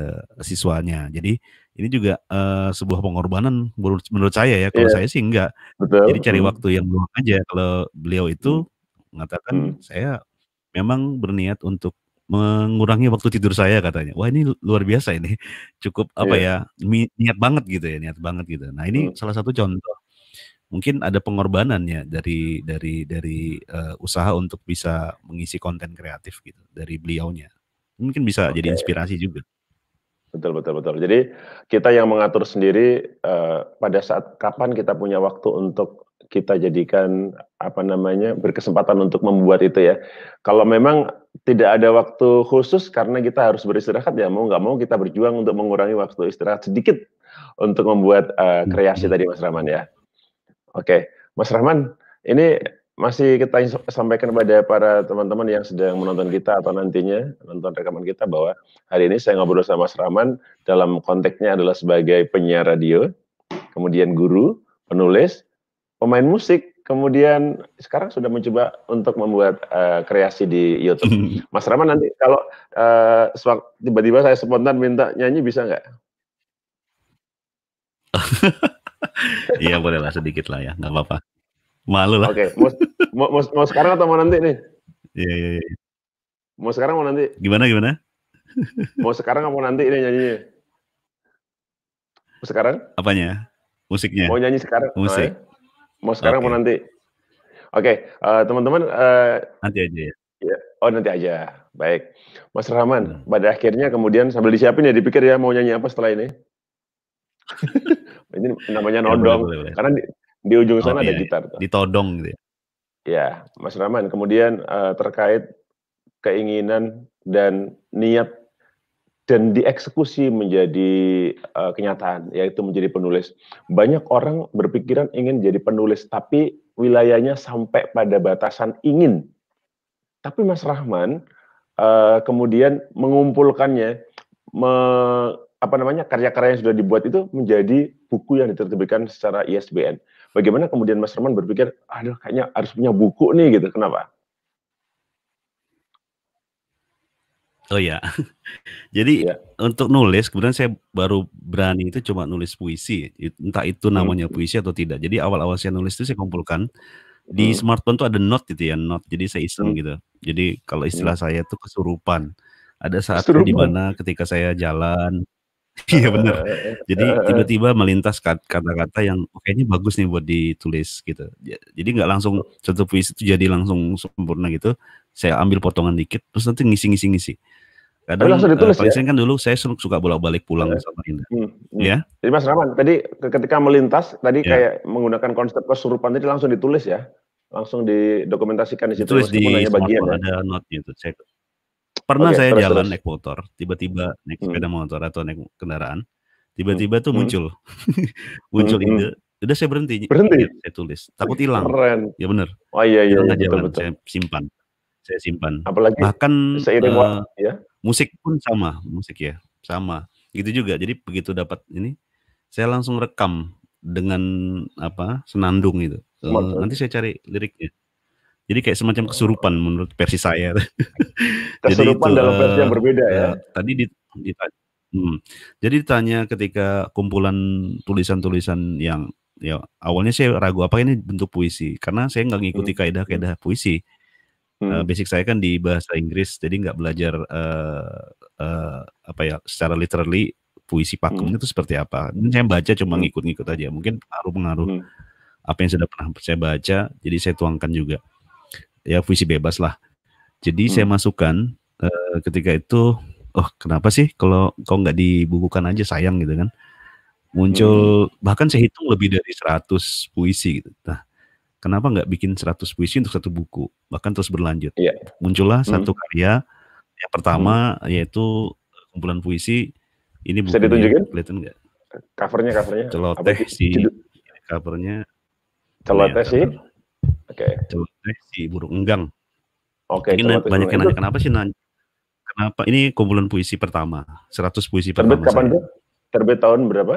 siswanya. Jadi ini juga uh, sebuah pengorbanan menurut, saya ya. Kalau yeah. saya sih enggak. Betul. Jadi cari hmm. waktu yang luang aja. Kalau beliau itu hmm. mengatakan hmm. saya memang berniat untuk mengurangi waktu tidur saya katanya. Wah ini luar biasa ini. Cukup apa iya. ya niat banget gitu ya, niat banget gitu. Nah ini hmm. salah satu contoh mungkin ada pengorbanannya dari dari dari uh, usaha untuk bisa mengisi konten kreatif gitu dari beliaunya mungkin bisa okay. jadi inspirasi juga betul betul betul jadi kita yang mengatur sendiri uh, pada saat kapan kita punya waktu untuk kita jadikan apa namanya berkesempatan untuk membuat itu ya kalau memang tidak ada waktu khusus karena kita harus beristirahat ya mau nggak mau kita berjuang untuk mengurangi waktu istirahat sedikit untuk membuat uh, kreasi hmm. tadi Mas Raman ya. Oke, Mas Rahman, ini masih kita sampaikan kepada para teman-teman yang sedang menonton kita atau nantinya menonton rekaman kita bahwa hari ini saya ngobrol sama Mas Rahman dalam konteksnya adalah sebagai penyiar radio, kemudian guru, penulis, pemain musik, kemudian sekarang sudah mencoba untuk membuat uh, kreasi di YouTube. Mas Rahman nanti kalau uh, tiba-tiba saya spontan minta nyanyi bisa nggak? Iya bolehlah sedikit lah ya, nggak apa-apa. Malu lah. Oke, okay. mau, mau, mau sekarang atau mau nanti nih? Iya iya iya. Mau sekarang mau nanti? Gimana gimana? mau sekarang atau mau nanti ini nyanyinya? Mau sekarang? Apanya? Musiknya? Mau nyanyi sekarang? Musik. Oh, ya. Mau sekarang okay. mau nanti? Oke, okay, uh, eh, teman-teman. Uh, nanti aja ya. ya. Oh nanti aja, baik. Mas Rahman, hmm. pada akhirnya kemudian sambil disiapin ya dipikir ya mau nyanyi apa setelah ini? ini namanya ya, nodong. Ya, boleh, boleh, Karena di, di ujung oh, sana oh, ada iya, gitar. iya. Ditodong gitu ya. Ya, Mas Rahman. Kemudian uh, terkait keinginan dan niat dan dieksekusi menjadi uh, kenyataan, yaitu menjadi penulis. Banyak orang berpikiran ingin jadi penulis, tapi wilayahnya sampai pada batasan ingin. Tapi Mas Rahman uh, kemudian mengumpulkannya, me apa namanya karya-karya yang sudah dibuat itu menjadi buku yang diterbitkan secara ISBN. Bagaimana kemudian Mas Herman berpikir, aduh kayaknya harus punya buku nih gitu. Kenapa? Oh ya, jadi ya. untuk nulis kemudian saya baru berani itu cuma nulis puisi, entah itu hmm. namanya hmm. puisi atau tidak. Jadi awal-awal saya nulis itu saya kumpulkan di hmm. smartphone tuh ada note gitu ya note, jadi saya iseng hmm. gitu. Jadi kalau istilah hmm. saya itu kesurupan. Ada saat di mana ketika saya jalan Iya benar. Eh, eh, eh, jadi tiba-tiba melintas kata-kata yang oh, kayaknya bagus nih buat ditulis gitu. Jadi nggak langsung satu puisi itu jadi langsung sempurna gitu. Saya ambil potongan dikit terus nanti ngisi-ngisi-ngisi. Kadang oh, langsung ditulis uh, ya? kan dulu saya suka bolak-balik pulang ya. sama Indah. Hmm, hmm. Ya. Jadi Mas Rahman tadi ketika melintas tadi ya. kayak menggunakan konsep kesurupan tadi langsung ditulis ya. Langsung didokumentasikan di situ Ditulis di bagian. Ya? Ada ya. itu gitu. Saya pernah okay, saya terus, jalan terus. naik motor tiba-tiba naik hmm. sepeda motor atau naik kendaraan hmm. tiba-tiba hmm. tuh muncul hmm. muncul hmm. ide udah saya berhenti berhenti saya tulis takut hilang ya benar oh iya iya, iya saya simpan saya simpan apalagi bahkan seiring uh, ya musik pun sama musik ya sama gitu juga jadi begitu dapat ini saya langsung rekam dengan apa senandung itu uh, eh, nanti saya cari liriknya jadi kayak semacam kesurupan menurut versi saya. kesurupan Jadi itu, dalam versi yang eh, berbeda ya. Eh, tadi ditanya, hmm, jadi ditanya ketika kumpulan tulisan-tulisan yang ya awalnya saya ragu apa ini bentuk puisi karena saya nggak ngikuti hmm. kaidah-kaidah puisi. Eh, hmm. Uh, basic saya kan di bahasa Inggris, jadi nggak belajar uh, uh, apa ya secara literally puisi hmm. pakemnya hmm. seperti apa. Dan saya baca cuma hmm. ngikut-ngikut aja. Mungkin pengaruh-pengaruh hmm. apa yang sudah pernah saya baca, jadi saya tuangkan juga ya puisi bebas lah. Jadi hmm. saya masukkan uh, ketika itu, oh kenapa sih kalau kau nggak dibukukan aja sayang gitu kan? Muncul hmm. bahkan saya hitung lebih dari 100 puisi gitu. Nah, kenapa nggak bikin 100 puisi untuk satu buku? Bahkan terus berlanjut. Yeah. Muncullah hmm. satu karya yang pertama hmm. yaitu eh, kumpulan puisi ini bisa ditunjukin kelihatan nggak covernya covernya celoteh sih covernya celoteh sih Oke. Okay. si burung enggang. Oke. Okay, ini banyak yang nanya kenapa sih nanya? Kenapa ini kumpulan puisi pertama? 100 puisi terbit pertama. Terbit kapan tuh? Terbit tahun berapa?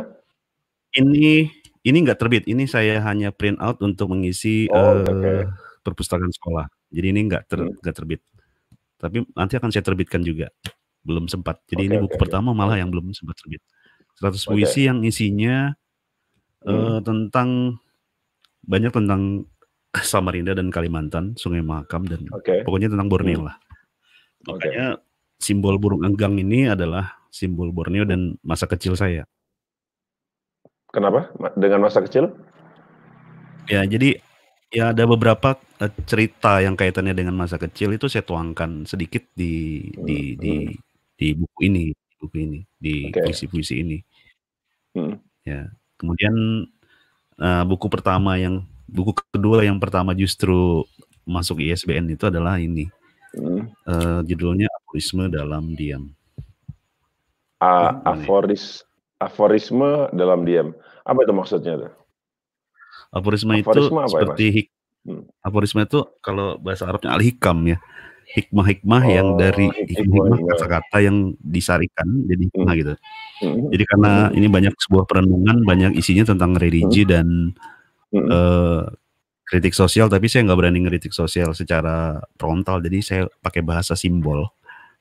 Ini ini enggak terbit, ini saya hanya print out untuk mengisi oh, uh, eh, okay. perpustakaan sekolah. Jadi ini enggak ter, hmm. terbit. Tapi nanti akan saya terbitkan juga. Belum sempat. Jadi okay, ini buku okay, pertama okay. malah yang belum sempat terbit. 100 puisi okay. yang isinya uh, hmm. Eh, tentang banyak tentang Samarinda dan Kalimantan, Sungai Mahakam dan okay. pokoknya tentang Borneo lah. Hmm. Makanya simbol burung enggang ini adalah simbol Borneo dan masa kecil saya. Kenapa? Dengan masa kecil? Ya, jadi ya ada beberapa eh, cerita yang kaitannya dengan masa kecil itu saya tuangkan sedikit di hmm. di hmm. di buku ini, buku ini, di puisi-puisi ini. Hmm. Ya, kemudian eh, buku pertama yang buku kedua yang pertama justru masuk ISBN itu adalah ini hmm. uh, judulnya aforisme dalam diam A ya? aforis aforisme dalam diam apa itu maksudnya tuh aforisme, aforisme itu ya, seperti ya, hik hmm. aforisme itu kalau bahasa Arabnya al-hikam ya hikmah-hikmah oh, yang dari hikmah iya. kata-kata yang disarikan jadi hmm. hikmah gitu. Hmm. Jadi karena ini banyak sebuah perenungan, banyak isinya tentang religi dan hmm. uh, kritik sosial tapi saya nggak berani ngeritik sosial secara frontal jadi saya pakai bahasa simbol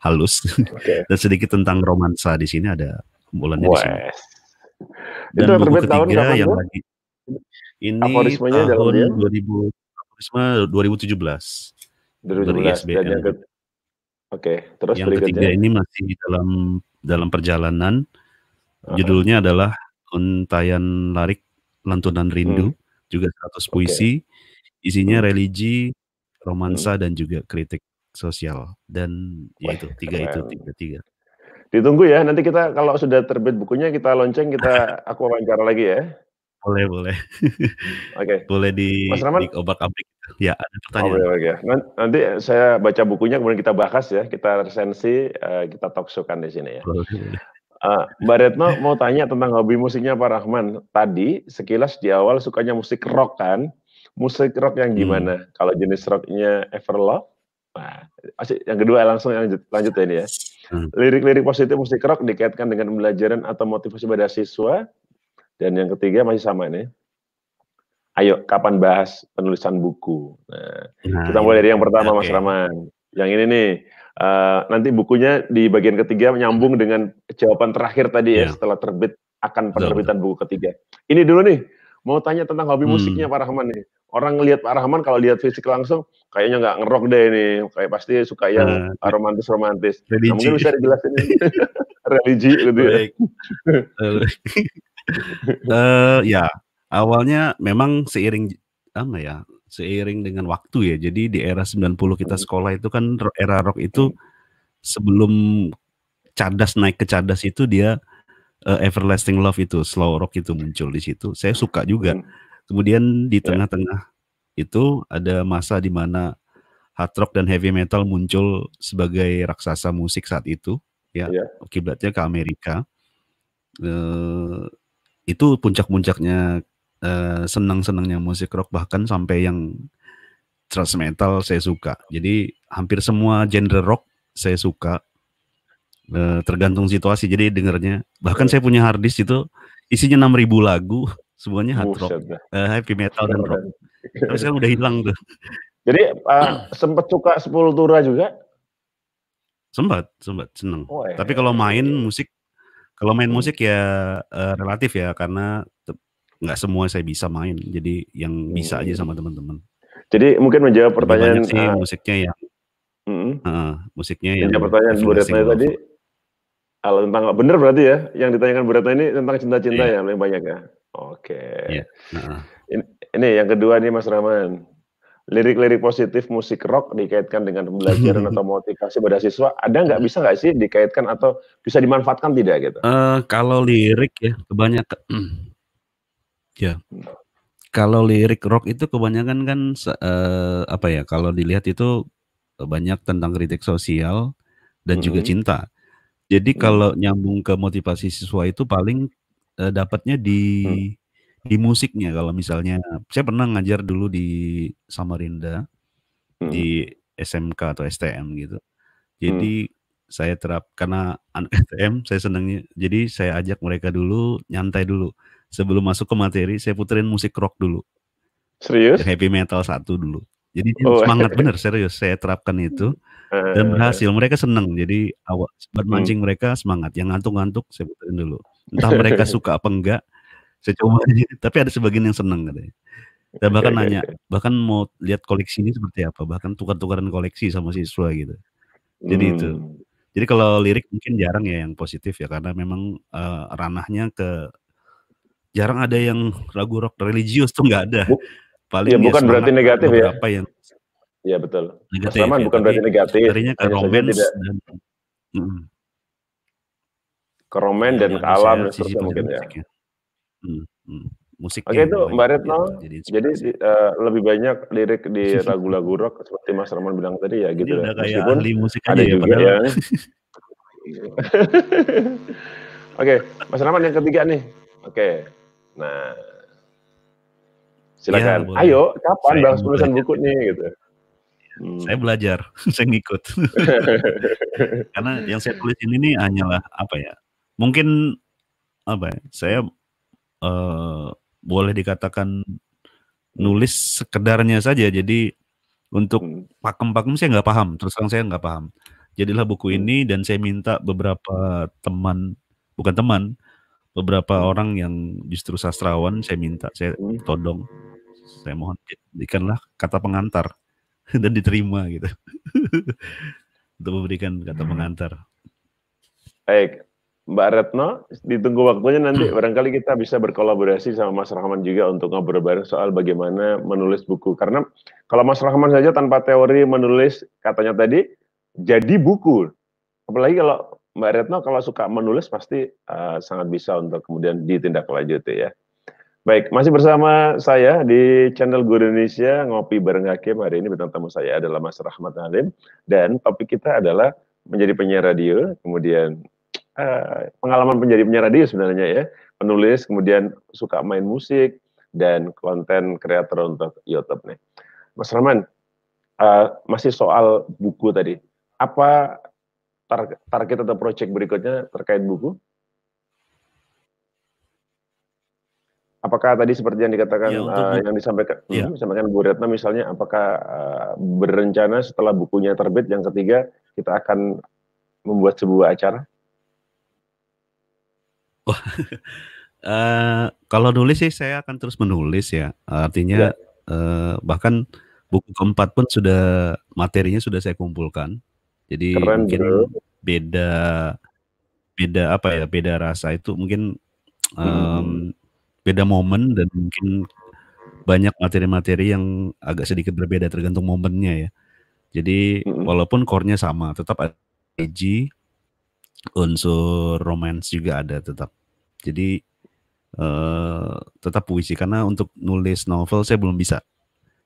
halus okay. dan sedikit tentang romansa di sini ada bulannya di dan itu buku ketiga tahun yang itu? lagi ini tahun dua 2000 2017 2017 dari belas dan yang ke, okay. terus yang berikutnya. ketiga ini masih dalam dalam perjalanan uh -huh. judulnya adalah Untayan Larik Lantunan Rindu hmm juga 100 puisi, okay. isinya hmm. religi, romansa hmm. dan juga kritik sosial. Dan ya Wah, itu tiga itu tiga tiga. Ditunggu ya, nanti kita kalau sudah terbit bukunya kita lonceng, kita aku wawancara lagi ya. Boleh, boleh. Oke. Okay. boleh di, Mas di obak abrik. Ya, ada pertanyaan. Oh, okay, Nanti saya baca bukunya kemudian kita bahas ya, kita resensi, eh, kita toksukan di sini ya. boleh. Ah, Mbak Retno mau tanya tentang hobi musiknya Pak Rahman. Tadi sekilas di awal sukanya musik rock kan? Musik rock yang hmm. gimana? Hmm. Kalau jenis rocknya Everlove? Nah, yang kedua langsung yang lanjut, ya ini ya. Hmm. Lirik-lirik positif musik rock dikaitkan dengan pembelajaran atau motivasi pada siswa. Dan yang ketiga masih sama ini. Ayo, kapan bahas penulisan buku? Nah, nah kita mulai dari yang pertama okay. Mas Rahman. Yang ini nih, Eh, nanti bukunya di bagian ketiga menyambung dengan jawaban terakhir tadi yeah. ya iya. setelah terbit akan penerbitan buku ketiga. Ini dulu nih mau tanya tentang hobi hmm. musiknya hmm. Pak Rahman nih. Orang ngelihat Pak Rahman kalau lihat fisik langsung kayaknya nggak ngerok deh ini, kayak pasti suka yang romantis romantis. Ya, religi. Nah, mungkin bisa dijelasin religi gitu ya. uh, ya awalnya memang seiring apa ah, ya seiring dengan waktu ya. Jadi di era 90 kita sekolah itu kan era rock itu sebelum cadas naik ke cadas itu dia uh, Everlasting Love itu slow rock itu muncul di situ. Saya suka juga. Hmm. Kemudian di ya. tengah-tengah itu ada masa di mana hard rock dan heavy metal muncul sebagai raksasa musik saat itu ya. akibatnya Kiblatnya ke Amerika. Uh, itu puncak-puncaknya Eh, senang-senangnya musik rock bahkan sampai yang thrash metal saya suka. Jadi hampir semua genre rock saya suka. Eh, tergantung situasi. Jadi dengarnya bahkan saya punya hard disk itu isinya 6000 lagu, semuanya hard rock, uh, heavy metal dan rock. Tapi sekarang udah hilang tuh. Jadi uh, sempat suka Sepultura juga? Sempat, sempat seneng. Oh, eh. Tapi iya, kalau iya, main musik kalau main musik ya uh, relatif ya karena nggak semua saya bisa main. Jadi yang bisa aja sama hmm. teman-teman. Jadi mungkin menjawab pertanyaan sih uh, musiknya ya mm, uh, musiknya yang menjawab pertanyaan Bu retno tadi kalau tentang bener berarti ya yang ditanyakan Bu retno ini tentang cinta-cinta yeah. ya paling banyak ya. Oke. Okay. Iya, yeah. Nah. Ini, ini yang kedua nih Mas Raman Lirik-lirik positif musik rock dikaitkan dengan pembelajaran atau motivasi pada siswa ada nggak bisa nggak sih dikaitkan atau bisa dimanfaatkan tidak gitu? Uh, kalau lirik ya kebanyakan Ya. Kalau lirik rock itu kebanyakan kan uh, apa ya? Kalau dilihat itu banyak tentang kritik sosial dan -hmm. juga cinta. Jadi mm. kalau nyambung ke motivasi siswa itu paling uh, dapatnya di hmm. di musiknya kalau misalnya saya pernah ngajar dulu di Samarinda hmm. di mm. SMK atau STM gitu. Jadi hmm. saya terap karena anak STM saya senangnya jadi saya ajak mereka dulu nyantai dulu sebelum masuk ke materi saya puterin musik rock dulu. Serius? Yang happy metal satu dulu. Jadi oh. semangat bener serius saya terapkan itu eh. dan berhasil. Mereka seneng. Jadi awal buat mancing hmm. mereka semangat. Yang ngantuk-ngantuk saya puterin dulu. Entah mereka suka apa enggak, saya coba. Tapi ada sebagian yang seneng katanya. Dan bahkan iya, iya, nanya, iya. bahkan mau lihat koleksi ini seperti apa. Bahkan tukar-tukaran koleksi sama siswa gitu. Jadi hmm. itu. Jadi kalau lirik mungkin jarang ya yang positif ya karena memang uh, ranahnya ke jarang ada yang lagu rock religius tuh nggak ada. Paling iya, ya, bukan berarti negatif ya. Apa yang Iya betul. Negatif. ya, bukan berarti negatif. Tadinya ke romance tidak. dan hmm. ke romen iya, dan ya, ke alam dan seterusnya mungkin ya. Musiknya. Hmm, hmm. Oke itu Mbak Retno. Gitu, jadi, jadi uh, lebih banyak lirik di lagu-lagu rock seperti Mas Ramon bilang tadi ya gitu. Ya. Meskipun ahli musik ada ya, juga ya. Oke, Mas Ramon yang ketiga nih. Oke. Nah, iya, silakan. Ya, Ayo, kapan bang bahas tulisan buku nih gitu. Hmm. Saya belajar, saya ngikut. Karena yang saya tulis ini nih hanyalah apa ya? Mungkin apa ya? Saya uh, boleh dikatakan nulis sekedarnya saja. Jadi untuk hmm. pakem-pakem saya nggak paham. Terus terang saya nggak paham. Jadilah buku hmm. ini dan saya minta beberapa teman, bukan teman, beberapa hmm. orang yang justru sastrawan saya minta saya hmm. todong saya mohon berikanlah kata pengantar dan diterima gitu untuk memberikan kata hmm. pengantar baik Mbak Retno ditunggu waktunya nanti barangkali kita bisa berkolaborasi sama Mas Rahman juga untuk ngobrol bareng soal bagaimana menulis buku karena kalau Mas Rahman saja tanpa teori menulis katanya tadi jadi buku apalagi kalau Mbak Retno kalau suka menulis pasti uh, sangat bisa untuk kemudian ditindaklanjuti ya. Baik, masih bersama saya di channel Guru Indonesia Ngopi Bareng Hakim. Hari ini bertemu tamu saya adalah Mas Rahmat Halim dan topik kita adalah menjadi penyiar radio, kemudian uh, pengalaman menjadi penyiar radio sebenarnya ya, penulis, kemudian suka main musik dan konten kreator untuk YouTube nih. Mas Rahman, uh, masih soal buku tadi. Apa tar target atau project berikutnya terkait buku? Apakah tadi seperti yang dikatakan ya, uh, yang disampaikan ya. hmm, disampaikan Bu Retno misalnya apakah uh, berencana setelah bukunya terbit yang ketiga kita akan membuat sebuah acara? Wah. Uh, kalau nulis sih saya akan terus menulis ya. Artinya ya. Uh, bahkan buku keempat pun sudah materinya sudah saya kumpulkan. Jadi Keren, mungkin bro. beda beda apa ya beda rasa itu mungkin um, beda momen dan mungkin banyak materi-materi yang agak sedikit berbeda tergantung momennya ya. Jadi hmm. walaupun core-nya sama, tetap ada EG, unsur romance juga ada tetap. Jadi uh, tetap puisi karena untuk nulis novel saya belum bisa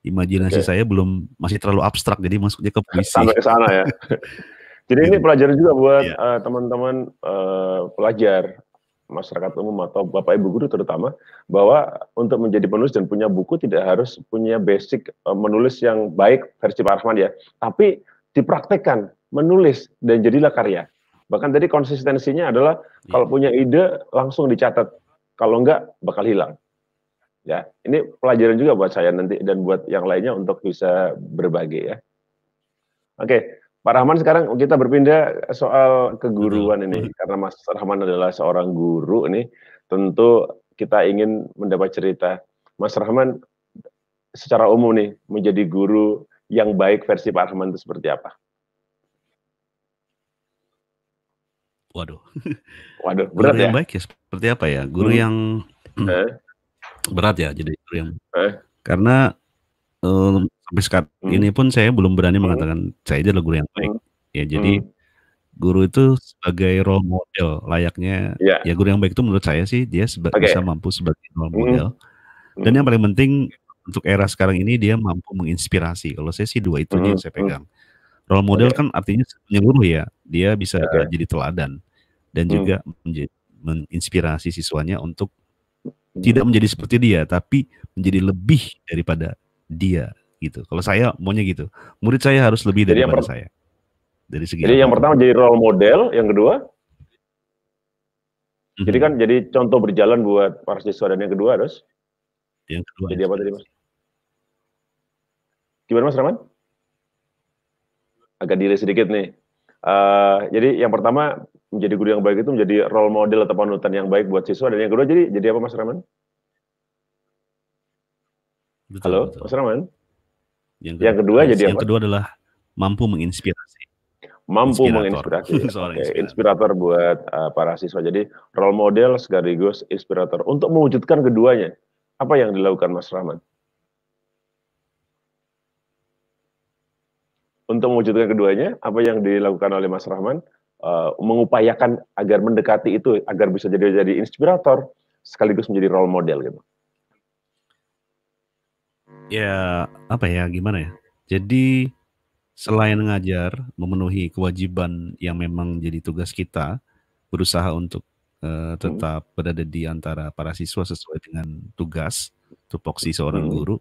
imajinasi okay. saya belum masih terlalu abstrak jadi masuknya ke puisi. Sampai ke sana ya. jadi ini iya. pelajaran juga buat yeah. Iya. teman-teman uh, pelajar masyarakat umum atau bapak ibu guru terutama bahwa untuk menjadi penulis dan punya buku tidak harus punya basic uh, menulis yang baik versi Pak Rahman ya, tapi dipraktekkan menulis dan jadilah karya. Bahkan tadi konsistensinya adalah yeah. kalau punya ide langsung dicatat, kalau enggak bakal hilang. Ya, ini pelajaran juga buat saya nanti dan buat yang lainnya untuk bisa berbagi ya. Oke, Pak Rahman sekarang kita berpindah soal keguruan ini mm-hmm. karena Mas Rahman adalah seorang guru ini tentu kita ingin mendapat cerita Mas Rahman secara umum nih menjadi guru yang baik versi Pak Rahman itu seperti apa? Waduh. Waduh, berat guru ya? yang baik ya seperti apa ya? Guru hmm. yang hmm. Eh? Berat ya jadi itu yang eh. karena um, sampai sekarang hmm. ini pun saya belum berani hmm. mengatakan saya adalah guru yang baik. Hmm. Ya jadi hmm. guru itu sebagai role model layaknya yeah. ya guru yang baik itu menurut saya sih dia okay. bisa mampu sebagai role hmm. model. Hmm. Dan yang paling penting untuk era sekarang ini dia mampu menginspirasi. Kalau saya sih dua itu hmm. yang saya hmm. pegang. Role model okay. kan artinya menyeluruh ya. Dia bisa okay. jadi teladan dan hmm. juga menjadi menginspirasi siswanya untuk Hmm. tidak menjadi seperti dia tapi menjadi lebih daripada dia gitu. Kalau saya maunya gitu. Murid saya harus lebih jadi daripada saya. Dari segi Jadi yang pertama jadi role model, yang kedua mm-hmm. Jadi kan jadi contoh berjalan buat para siswa dan yang kedua harus yang kedua. Jadi apa tadi Mas? Gimana Mas Raman? Agak delay sedikit nih. Eh, jadi yang pertama menjadi guru yang baik itu menjadi role model atau panutan yang baik buat siswa dan yang kedua jadi jadi apa Mas Raman? Betul, Halo, betul. Mas Raman. Yang kedua, yang kedua jadi yang apa? kedua adalah mampu menginspirasi. Mampu menginspirasi. okay. inspirator. buat uh, para siswa. Jadi role model sekaligus inspirator untuk mewujudkan keduanya. Apa yang dilakukan Mas Raman? untuk mewujudkan keduanya, apa yang dilakukan oleh Mas Rahman uh, mengupayakan agar mendekati itu, agar bisa jadi jadi inspirator sekaligus menjadi role model gitu. Ya apa ya gimana ya? Jadi selain ngajar memenuhi kewajiban yang memang jadi tugas kita, berusaha untuk uh, tetap hmm. berada di antara para siswa sesuai dengan tugas tupoksi seorang hmm. guru,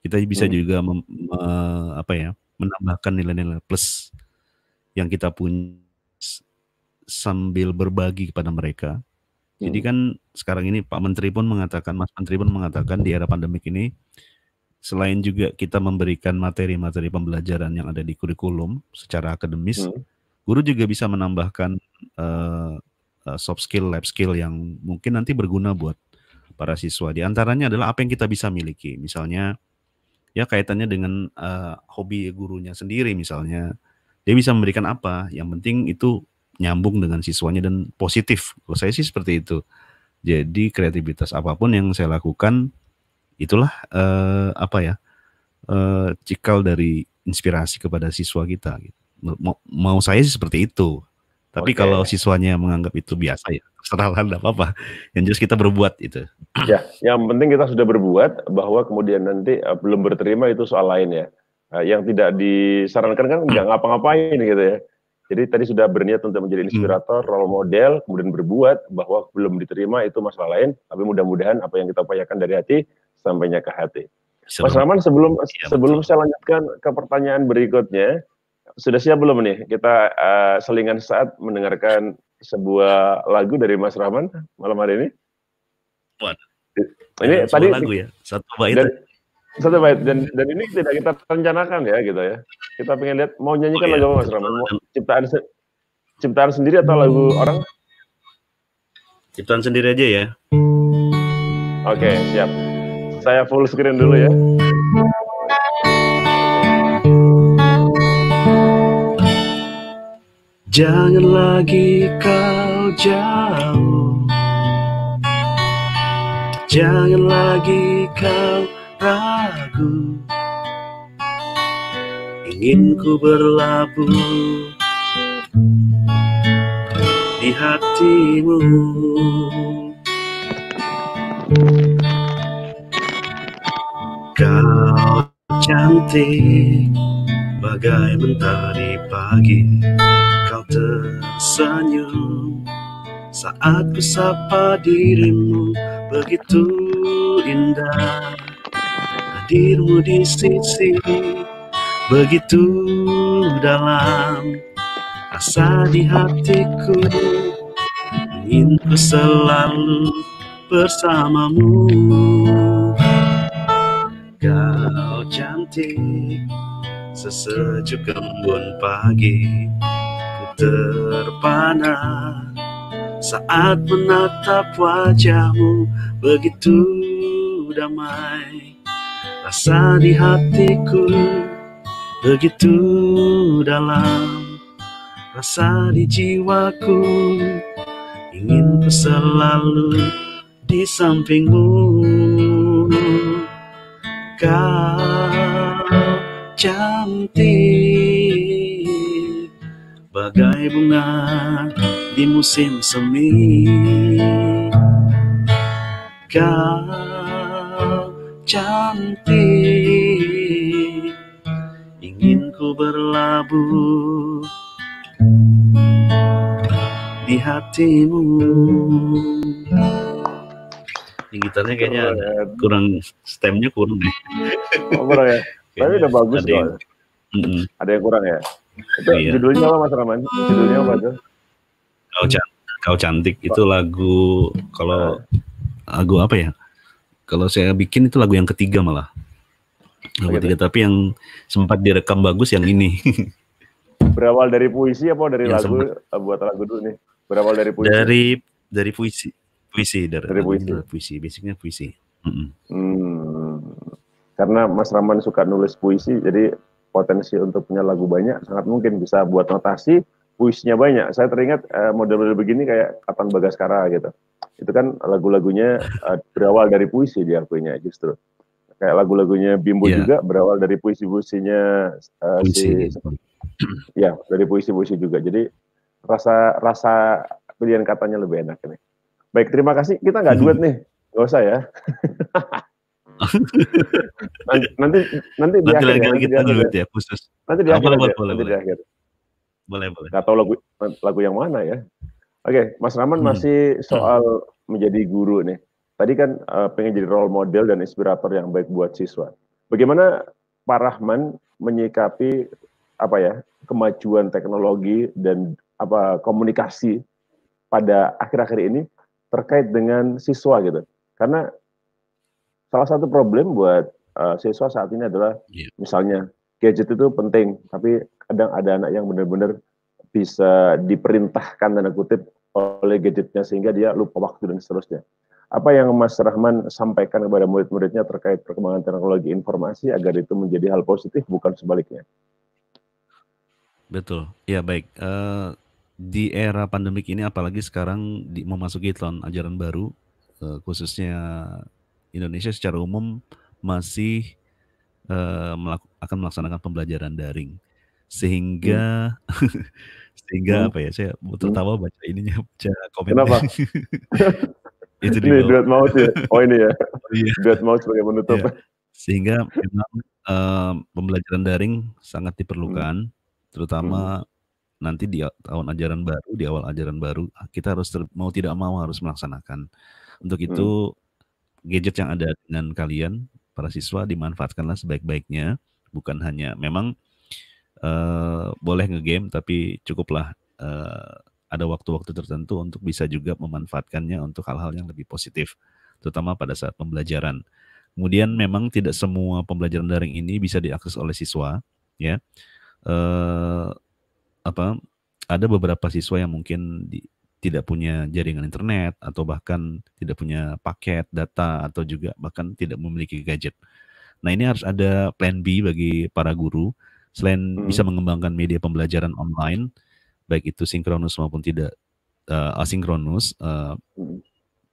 kita bisa hmm. juga mem, uh, apa ya? menambahkan nilai-nilai plus yang kita punya sambil berbagi kepada mereka. Jadi hmm. kan sekarang ini Pak Menteri pun mengatakan, Mas Menteri pun mengatakan di era pandemik ini selain juga kita memberikan materi-materi pembelajaran yang ada di kurikulum secara akademis, hmm. guru juga bisa menambahkan uh, soft skill, lab skill yang mungkin nanti berguna buat para siswa. Di antaranya adalah apa yang kita bisa miliki. Misalnya ya kaitannya dengan uh, hobi gurunya sendiri misalnya dia bisa memberikan apa yang penting itu nyambung dengan siswanya dan positif kalau saya sih seperti itu jadi kreativitas apapun yang saya lakukan itulah uh, apa ya uh, cikal dari inspirasi kepada siswa kita gitu. mau, mau saya sih seperti itu tapi okay. kalau siswanya menganggap itu biasa ya, terserahlah tidak apa-apa. Yang jelas kita berbuat itu. Ya, yang penting kita sudah berbuat bahwa kemudian nanti uh, belum berterima itu soal lain ya. Uh, yang tidak disarankan kan nggak hmm. ngapa-ngapain gitu ya. Jadi tadi sudah berniat untuk menjadi hmm. inspirator, role model, kemudian berbuat bahwa belum diterima itu masalah lain, tapi mudah-mudahan apa yang kita upayakan dari hati sampainya ke hati. Mas Raman sebelum iya, sebelum saya lanjutkan ke pertanyaan berikutnya, sudah siap belum nih kita uh, selingan saat mendengarkan sebuah lagu dari Mas Rahman malam hari ini? Buat. Ini tadi lagu ya, satu bait. Dan, satu bait dan dan ini tidak kita rencanakan ya gitu ya. Kita pengen lihat mau nyanyikan oh, iya. lagu iya. Mas Rahman, mau ciptaan ciptaan sendiri atau lagu orang? Ciptaan sendiri aja ya. Oke, okay, siap. Saya full screen dulu ya. Jangan lagi kau jauh Jangan lagi kau ragu Ingin ku berlabuh Di hatimu Kau cantik Bagai mentari pagi tersenyum saat ku sapa dirimu begitu indah hadirmu di sisi begitu dalam rasa di hatiku ingin ku selalu bersamamu kau cantik sesejuk embun pagi terpana saat menatap wajahmu begitu damai rasa di hatiku begitu dalam rasa di jiwaku ingin selalu di sampingmu kau cantik Bagai bunga di musim semi Kau cantik Ingin ku berlabuh Di hatimu Ini gitarnya kayaknya kurang stemnya kurang nih. Oh, kurang ya. Tapi udah bagus ada yang, mm ada yang kurang ya. Itu iya. judulnya apa Mas raman? Judulnya apa tuh? Kau cantik, kau cantik itu lagu kalau lagu apa ya? Kalau saya bikin itu lagu yang ketiga malah. Lagu ketiga tapi yang sempat direkam bagus yang ini. Berawal dari puisi apa dari yang lagu sempat. Eh, buat lagu dulu nih? Berawal dari puisi. Dari dari puisi. Puisi dari, dari puisi. Dari puisi, basicnya puisi. Mm -mm. Hmm. Karena Mas raman suka nulis puisi jadi potensi untuk punya lagu banyak sangat mungkin bisa buat notasi puisinya banyak. Saya teringat model eh, model-model begini kayak Kapan Bagaskara gitu. Itu kan lagu-lagunya eh, berawal dari puisi dia punya justru. Kayak lagu-lagunya Bimbo yeah. juga berawal dari puisi-puisinya eh, puisi. si ya, dari puisi-puisi juga. Jadi rasa rasa pilihan katanya lebih enak ini. Baik, terima kasih. Kita nggak duet nih. Nggak usah ya. nanti nanti nanti, nanti di lagi ya, nanti ya. ya khusus. Nanti di ah, ya, akhir. Boleh, boleh, boleh, boleh. Boleh, tahu lagu lagu yang mana ya. Oke, Mas Rahman hmm. masih soal menjadi guru nih. Tadi kan uh, pengen jadi role model dan inspirator yang baik buat siswa. Bagaimana Pak Rahman menyikapi apa ya kemajuan teknologi dan apa komunikasi pada akhir-akhir ini terkait dengan siswa gitu? Karena salah satu problem buat uh, siswa saat ini adalah yeah. misalnya gadget itu penting, tapi kadang ada anak yang benar-benar bisa diperintahkan tanda kutip oleh gadgetnya sehingga dia lupa waktu dan seterusnya. Apa yang Mas Rahman sampaikan kepada murid-muridnya terkait perkembangan teknologi informasi agar itu menjadi hal positif bukan sebaliknya? Betul, ya baik. Uh, di era pandemik ini apalagi sekarang di, memasuki tahun ajaran baru, uh, khususnya Indonesia secara umum masih uh, melaku, akan melaksanakan pembelajaran daring sehingga hmm. sehingga hmm. apa ya saya hmm. tertawa baca ininya baca komentar. kenapa itu ini duet mau ya oh ini ya oh, iya. duet mau sebagai penutup iya. sehingga memang uh, pembelajaran daring sangat diperlukan hmm. terutama hmm. nanti di tahun ajaran baru di awal ajaran baru kita harus mau tidak mau harus melaksanakan untuk itu hmm gadget yang ada dengan kalian para siswa dimanfaatkanlah sebaik-baiknya bukan hanya memang uh, boleh ngegame tapi cukuplah uh, ada waktu-waktu tertentu untuk bisa juga memanfaatkannya untuk hal-hal yang lebih positif terutama pada saat pembelajaran. Kemudian memang tidak semua pembelajaran daring ini bisa diakses oleh siswa ya. Uh, apa ada beberapa siswa yang mungkin di, tidak punya jaringan internet atau bahkan tidak punya paket data atau juga bahkan tidak memiliki gadget. Nah, ini harus ada plan B bagi para guru selain hmm. bisa mengembangkan media pembelajaran online baik itu sinkronus maupun tidak uh, asinkronus uh,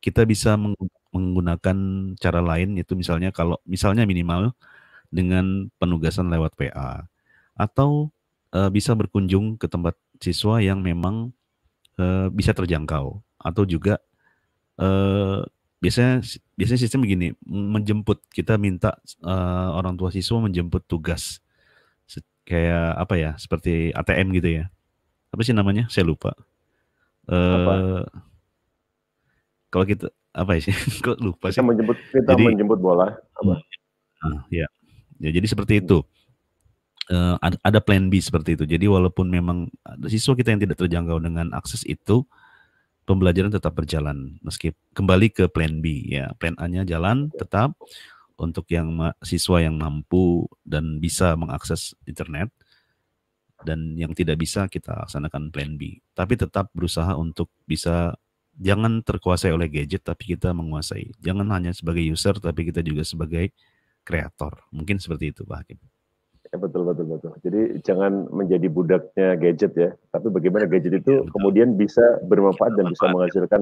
kita bisa meng menggunakan cara lain yaitu misalnya kalau misalnya minimal dengan penugasan lewat PA atau uh, bisa berkunjung ke tempat siswa yang memang Eh, bisa terjangkau atau juga uh, biasanya biasanya sistem begini menjemput kita minta uh, orang tua siswa menjemput tugas kayak apa ya seperti ATM gitu ya apa sih namanya saya lupa uh, kalau kita apa ya sih kok lupa sih kita menjemput kita jadi, menjemput bola apa? Uh, ya. ya jadi seperti hmm. itu Eh, ada, plan B seperti itu. Jadi walaupun memang ada siswa kita yang tidak terjangkau dengan akses itu, pembelajaran tetap berjalan meski kembali ke plan B ya. Plan A-nya jalan tetap untuk yang siswa yang mampu dan bisa mengakses internet dan yang tidak bisa kita laksanakan plan B. Tapi tetap berusaha untuk bisa jangan terkuasai oleh gadget tapi kita menguasai. Jangan hanya sebagai user tapi kita juga sebagai kreator. Mungkin seperti itu Pak Hakim. Ya, betul betul betul. Jadi jangan menjadi budaknya gadget ya, tapi bagaimana iya, gadget itu kemudian bisa bermanfaat dan bisa ya. menghasilkan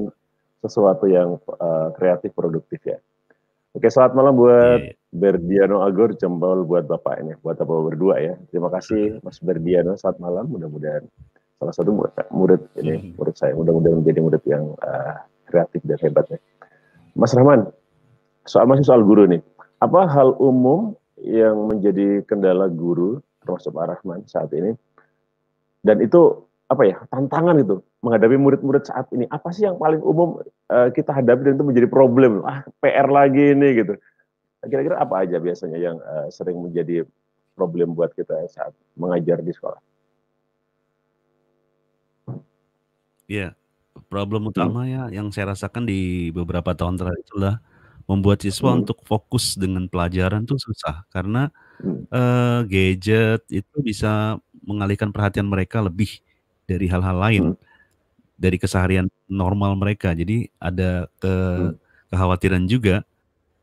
sesuatu yang uh, kreatif produktif ya. Oke, selamat malam buat yeah. Iya. Berdiano Agor, jempol buat Bapak ini, buat Bapak berdua ya. Terima kasih iya. Mas Berdiano, selamat malam. Mudah-mudahan salah satu murid, eh, murid ini, murid saya, mudah-mudahan menjadi murid yang uh, kreatif dan hebat ya. Mas Rahman, soal masih soal guru nih. Apa hal umum yang menjadi kendala guru termasuk Pak Rahman saat ini. Dan itu apa ya tantangan itu menghadapi murid-murid saat ini. Apa sih yang paling umum uh, kita hadapi dan itu menjadi problem? Ah PR lagi ini gitu. Kira-kira apa aja biasanya yang uh, sering menjadi problem buat kita saat mengajar di sekolah? Ya, yeah problem utama ya yang saya rasakan di beberapa tahun terakhir itulah membuat siswa hmm. untuk fokus dengan pelajaran tuh susah karena uh, gadget itu bisa mengalihkan perhatian mereka lebih dari hal-hal lain hmm. dari keseharian normal mereka. Jadi ada ke hmm. kekhawatiran juga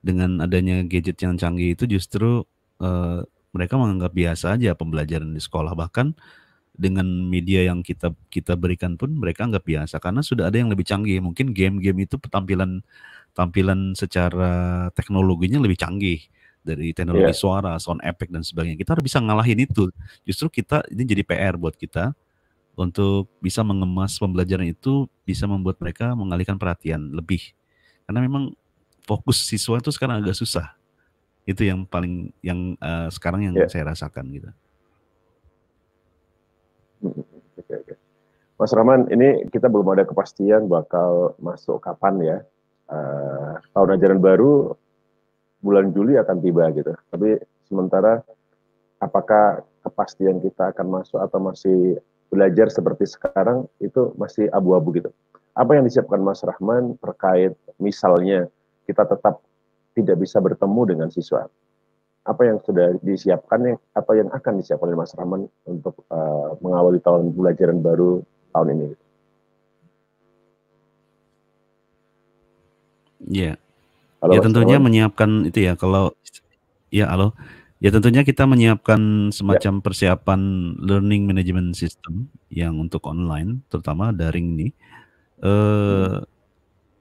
dengan adanya gadget yang canggih itu justru uh, mereka menganggap biasa aja pembelajaran di sekolah bahkan dengan media yang kita kita berikan pun mereka anggap biasa karena sudah ada yang lebih canggih mungkin game-game itu tampilan tampilan secara teknologinya lebih canggih dari teknologi yeah. suara, sound effect dan sebagainya. Kita harus bisa ngalahin itu. Justru kita ini jadi PR buat kita untuk bisa mengemas pembelajaran itu bisa membuat mereka mengalihkan perhatian lebih. Karena memang fokus siswa itu sekarang agak susah. Itu yang paling yang uh, sekarang yang yeah. saya rasakan gitu. Mm-hmm. Mas Rahman, ini kita belum ada kepastian bakal masuk kapan ya Eh, tahun ajaran baru bulan Juli akan tiba gitu. Tapi sementara apakah kepastian kita akan masuk atau masih belajar seperti sekarang itu masih abu-abu gitu. Apa yang disiapkan Mas Rahman terkait misalnya kita tetap tidak bisa bertemu dengan siswa? Apa yang sudah disiapkan yang atau yang akan disiapkan oleh Mas Rahman untuk uh, mengawali tahun pelajaran baru tahun ini? Iya. Yeah. ya tentunya menyiapkan itu ya kalau ya halo. Ya tentunya kita menyiapkan semacam yeah. persiapan learning management system yang untuk online terutama daring ini hmm. eh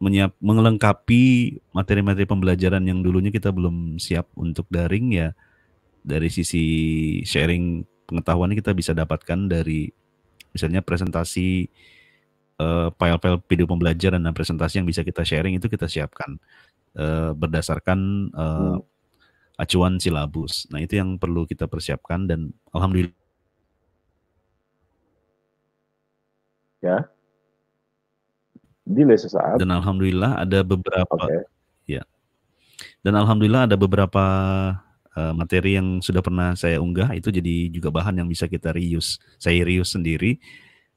menyiap mengelengkapi materi-materi pembelajaran yang dulunya kita belum siap untuk daring ya dari sisi sharing pengetahuan kita bisa dapatkan dari misalnya presentasi Eh, file-file uh, video pembelajaran dan presentasi yang bisa kita sharing itu kita siapkan uh, berdasarkan uh, acuan silabus. Nah itu yang perlu kita persiapkan dan alhamdulillah. Ya. Delay sesaat. Dan alhamdulillah ada beberapa. Okay. Ya. Dan alhamdulillah ada beberapa uh, materi yang sudah pernah saya unggah itu jadi juga bahan yang bisa kita reuse. Saya reuse sendiri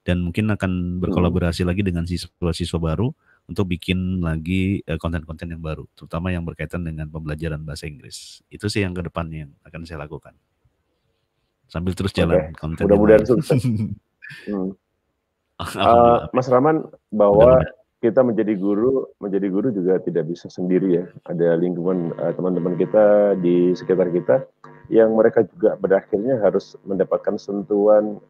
dan mungkin akan berkolaborasi hmm. lagi dengan siswa-siswa baru untuk bikin lagi eh, konten-konten yang baru, terutama yang berkaitan dengan pembelajaran bahasa Inggris. Itu sih yang ke depan yang akan saya lakukan. Sambil terus jalan konten. Mudah-mudahan sukses. hmm. uh, Mas Raman bahwa kita menjadi guru, menjadi guru juga tidak bisa sendiri ya. Ada lingkungan eh, teman-teman uh, kita di sekitar kita yang mereka juga pada akhirnya harus mendapatkan sentuhan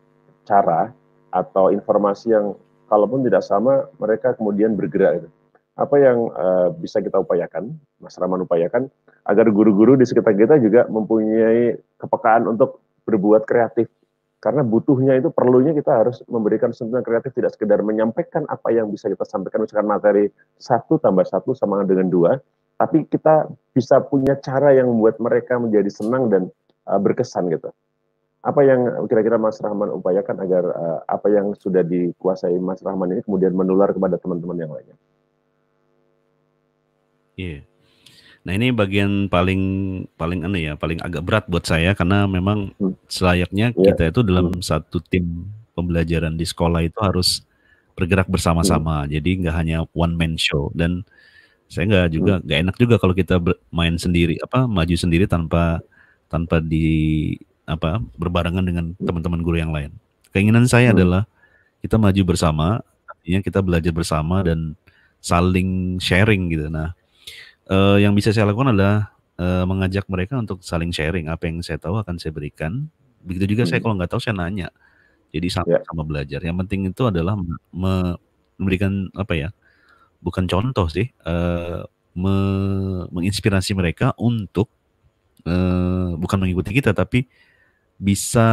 cara atau informasi yang kalaupun tidak sama mereka kemudian bergerak gitu. Apa yang uh, bisa kita upayakan, Mas Raman upayakan agar guru-guru di sekitar kita juga mempunyai kepekaan untuk berbuat kreatif. Karena butuhnya itu perlunya kita harus memberikan sentuhan kreatif tidak sekedar menyampaikan apa yang bisa kita sampaikan misalkan materi satu tambah satu sama dengan dua, tapi kita bisa punya cara yang membuat mereka menjadi senang dan uh, berkesan gitu apa yang kira-kira Mas Rahman upayakan agar uh, apa yang sudah dikuasai Mas Rahman ini kemudian menular kepada teman-teman yang lainnya? Iya. Yeah. Nah ini bagian paling paling aneh ya, paling agak berat buat saya karena memang hmm. selayaknya yeah. kita itu dalam mm. satu tim pembelajaran di sekolah itu harus bergerak bersama-sama. Mm. Jadi nggak hanya one man show dan saya nggak juga hmm. nggak mm. enak juga kalau kita main sendiri apa maju sendiri tanpa tanpa di apa berbarengan dengan hmm. teman-teman guru yang lain. Keinginan saya hmm. adalah kita maju bersama, artinya kita belajar bersama dan saling sharing gitu. Nah, eh, yang bisa saya lakukan adalah eh, mengajak mereka untuk saling sharing apa yang saya tahu akan saya berikan. Begitu juga hmm. saya kalau nggak tahu saya nanya. Jadi sama-sama yeah. belajar. Yang penting itu adalah me memberikan apa ya? Bukan contoh sih, eh, me menginspirasi mereka untuk uh, bukan mengikuti kita tapi bisa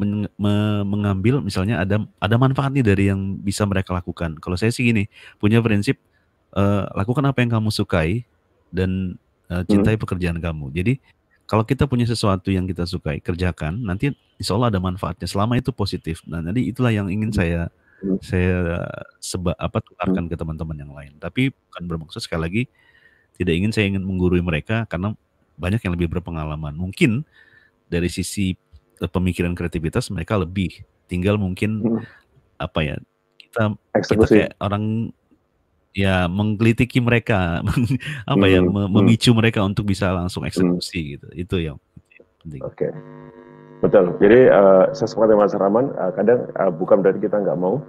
men me mengambil misalnya ada ada manfaat nih dari yang bisa mereka lakukan. Kalau saya sih gini, punya prinsip uh, lakukan apa yang kamu sukai dan uh, cintai hmm. pekerjaan kamu. Jadi kalau kita punya sesuatu yang kita sukai, kerjakan, nanti insya Allah ada manfaatnya. Selama itu positif. Nah, jadi itulah yang ingin saya hmm. saya seba, apa tularkan hmm. ke teman-teman yang lain. Tapi bukan bermaksud sekali lagi tidak ingin saya ingin menggurui mereka karena banyak yang lebih berpengalaman. Mungkin dari sisi eh, pemikiran kreativitas mereka lebih tinggal mungkin hmm. apa ya kita, Eksekusi. kita kayak orang ya menggelitiki mereka apa ya, hmm. ya memicu hmm. mereka untuk bisa langsung hmm. eksekusi hmm. gitu itu yang penting. Oke. Okay. Betul. Jadi uh, eh, saya dengan Mas Rahman, uh, kadang uh, bukan berarti kita nggak mau,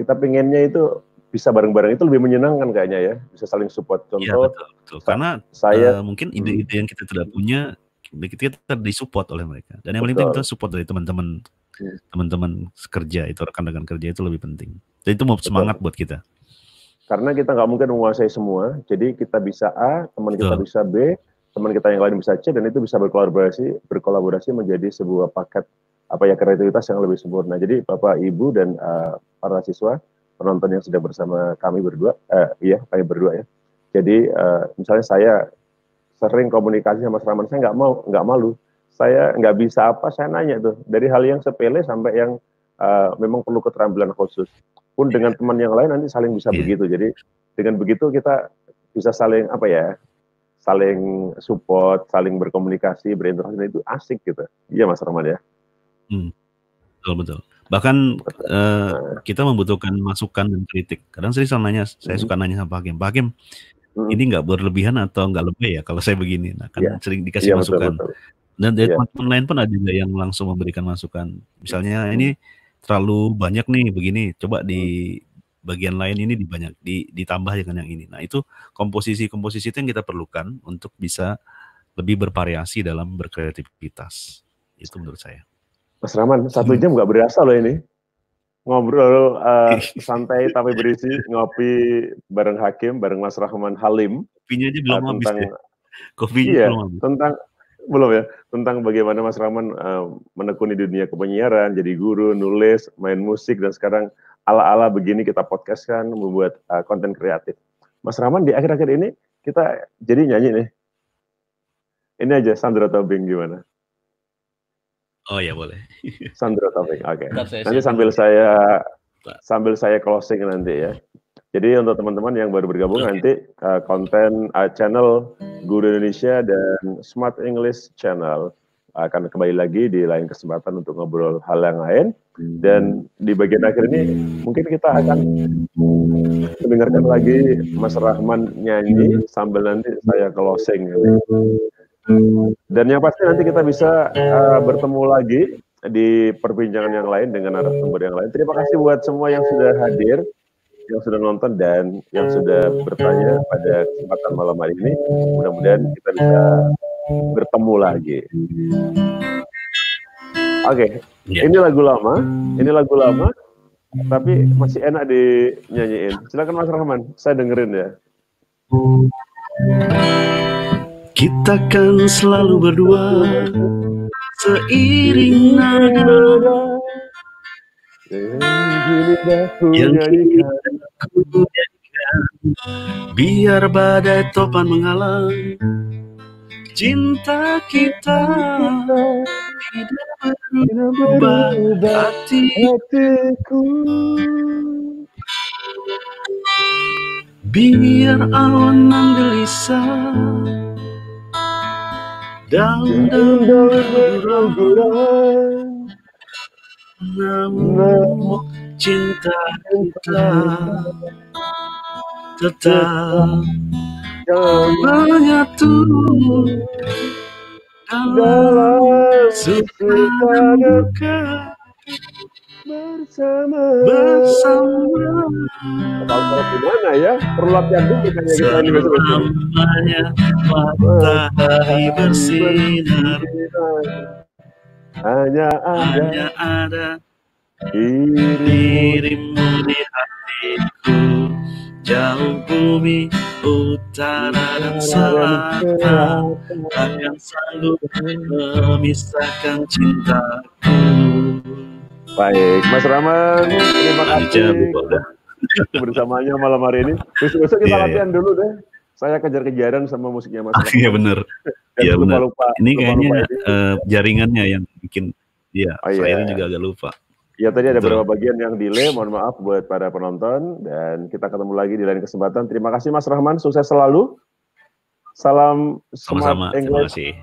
kita pengennya itu bisa bareng-bareng itu lebih menyenangkan kayaknya ya, bisa saling support. Iya, Contoh, ya, betul, betul. karena saya uh, mungkin hmm. ide-ide yang kita tidak punya kita, kita disupport oleh mereka. Dan yang paling penting itu support dari teman-teman iya. teman-teman kerja itu rekan-rekan kerja itu lebih penting. Jadi itu mau semangat Betul. buat kita. Karena kita nggak mungkin menguasai semua, jadi kita bisa A, teman Betul. kita bisa B, teman kita yang lain bisa C, dan itu bisa berkolaborasi berkolaborasi menjadi sebuah paket apa ya kreativitas yang lebih sempurna. Jadi bapak, ibu dan uh, para siswa penonton yang sudah bersama kami berdua, uh, iya kami berdua ya. Jadi uh, misalnya saya sering komunikasi sama seraman saya nggak mau nggak malu saya nggak bisa apa saya nanya tuh dari hal yang sepele sampai yang uh, memang perlu keterampilan khusus pun yeah. dengan teman yang lain nanti saling bisa yeah. begitu jadi dengan begitu kita bisa saling apa ya saling support saling berkomunikasi berinteraksi nah, itu asik gitu iya mas Rahman ya hmm. betul betul bahkan Uh, kita membutuhkan masukan dan kritik kadang sering saya nanya saya hmm. suka nanya sama Pak Hakim Pak Hakim hmm. ini nggak berlebihan atau nggak lebih ya kalau saya begini nah kan yeah. sering dikasih yeah, iya, masukan betul, betul. dan dari iya. teman-teman lain pun ada juga yang langsung memberikan masukan misalnya hmm. ini terlalu banyak nih begini coba di hmm. bagian lain ini dibanyak di, ditambah dengan yang ini nah itu komposisi komposisi itu yang kita perlukan untuk bisa lebih bervariasi dalam berkreativitas itu menurut saya Mas Raman satu hmm. jam nggak berasa loh ini ngobrol uh, santai tapi berisi ngopi bareng Hakim, bareng Mas Rahman Halim. Kopinya aja belum uh, eh, tentang, habis. Ya? iya, belum habis. Tentang belum ya tentang bagaimana Mas Rahman uh, menekuni dunia kepenyiaran, jadi guru, nulis, main musik dan sekarang ala-ala begini kita podcast kan membuat uh, konten kreatif. Mas Rahman di akhir-akhir ini kita jadi nyanyi nih. Ini aja Sandra Tobing gimana? Oh ya boleh. Sandro Taufik. Oke. Okay. Nanti, sambil saya sambil saya closing nanti ya. Jadi untuk teman-teman yang baru bergabung okay. nanti eh, konten uh, channel Guru Indonesia dan Smart English Channel akan kembali lagi di lain kesempatan untuk ngobrol hal yang lain dan di bagian akhir ini mungkin kita akan mendengarkan lagi Mas Rahman nyanyi sambil nanti saya closing. Hmm, dan yang pasti nanti kita bisa uh, bertemu lagi di perbincangan yang lain dengan narasumber yang lain. Terima kasih buat semua yang sudah hadir, yang sudah nonton dan yang sudah bertanya pada kesempatan malam hari ini. Mudah-mudahan kita bisa bertemu lagi. Oke, okay. ya. ini lagu lama, ini lagu lama, tapi masih enak dinyanyiin. Silakan Mas Rahman, saya dengerin ya. Kita kan selalu berdua Seiring nada Yang kita Biar badai topan mengalami Cinta kita Tidak berubah hatiku Biar awan menggelisah. Down, down, down, down, down, Namun cinta kita tetap menyatu dalam suka duka bersama bersama tahu gimana bersinar hanya ada hanya ada dirimu di hatiku jauh bumi utara dan selatan tak yang memisahkan cintaku Baik, Mas Rahman, terima kasih bersamanya malam hari ini. Besok-besok kita yeah, iya. latihan yeah. dulu deh. Saya kejar-kejaran sama musiknya Mas. Ah, iya benar. Iya benar. Ini lupa, kayaknya lupa ini. Uh, eh, jaringannya yang bikin. ya oh, iya. saya yeah. juga agak lupa. Ya tadi ada beberapa bagian yang delay, mohon maaf buat para penonton dan kita ketemu lagi di lain kesempatan. Terima kasih Mas Rahman, sukses selalu. Salam sama-sama, terima kasih.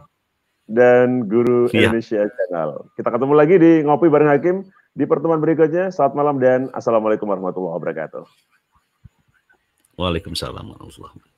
Dan Guru ya. Indonesia Channel. Kita ketemu lagi di Ngopi Bareng Hakim di pertemuan berikutnya. Selamat malam dan Assalamualaikum warahmatullahi wabarakatuh. Waalaikumsalam warahmatullahi wabarakatuh.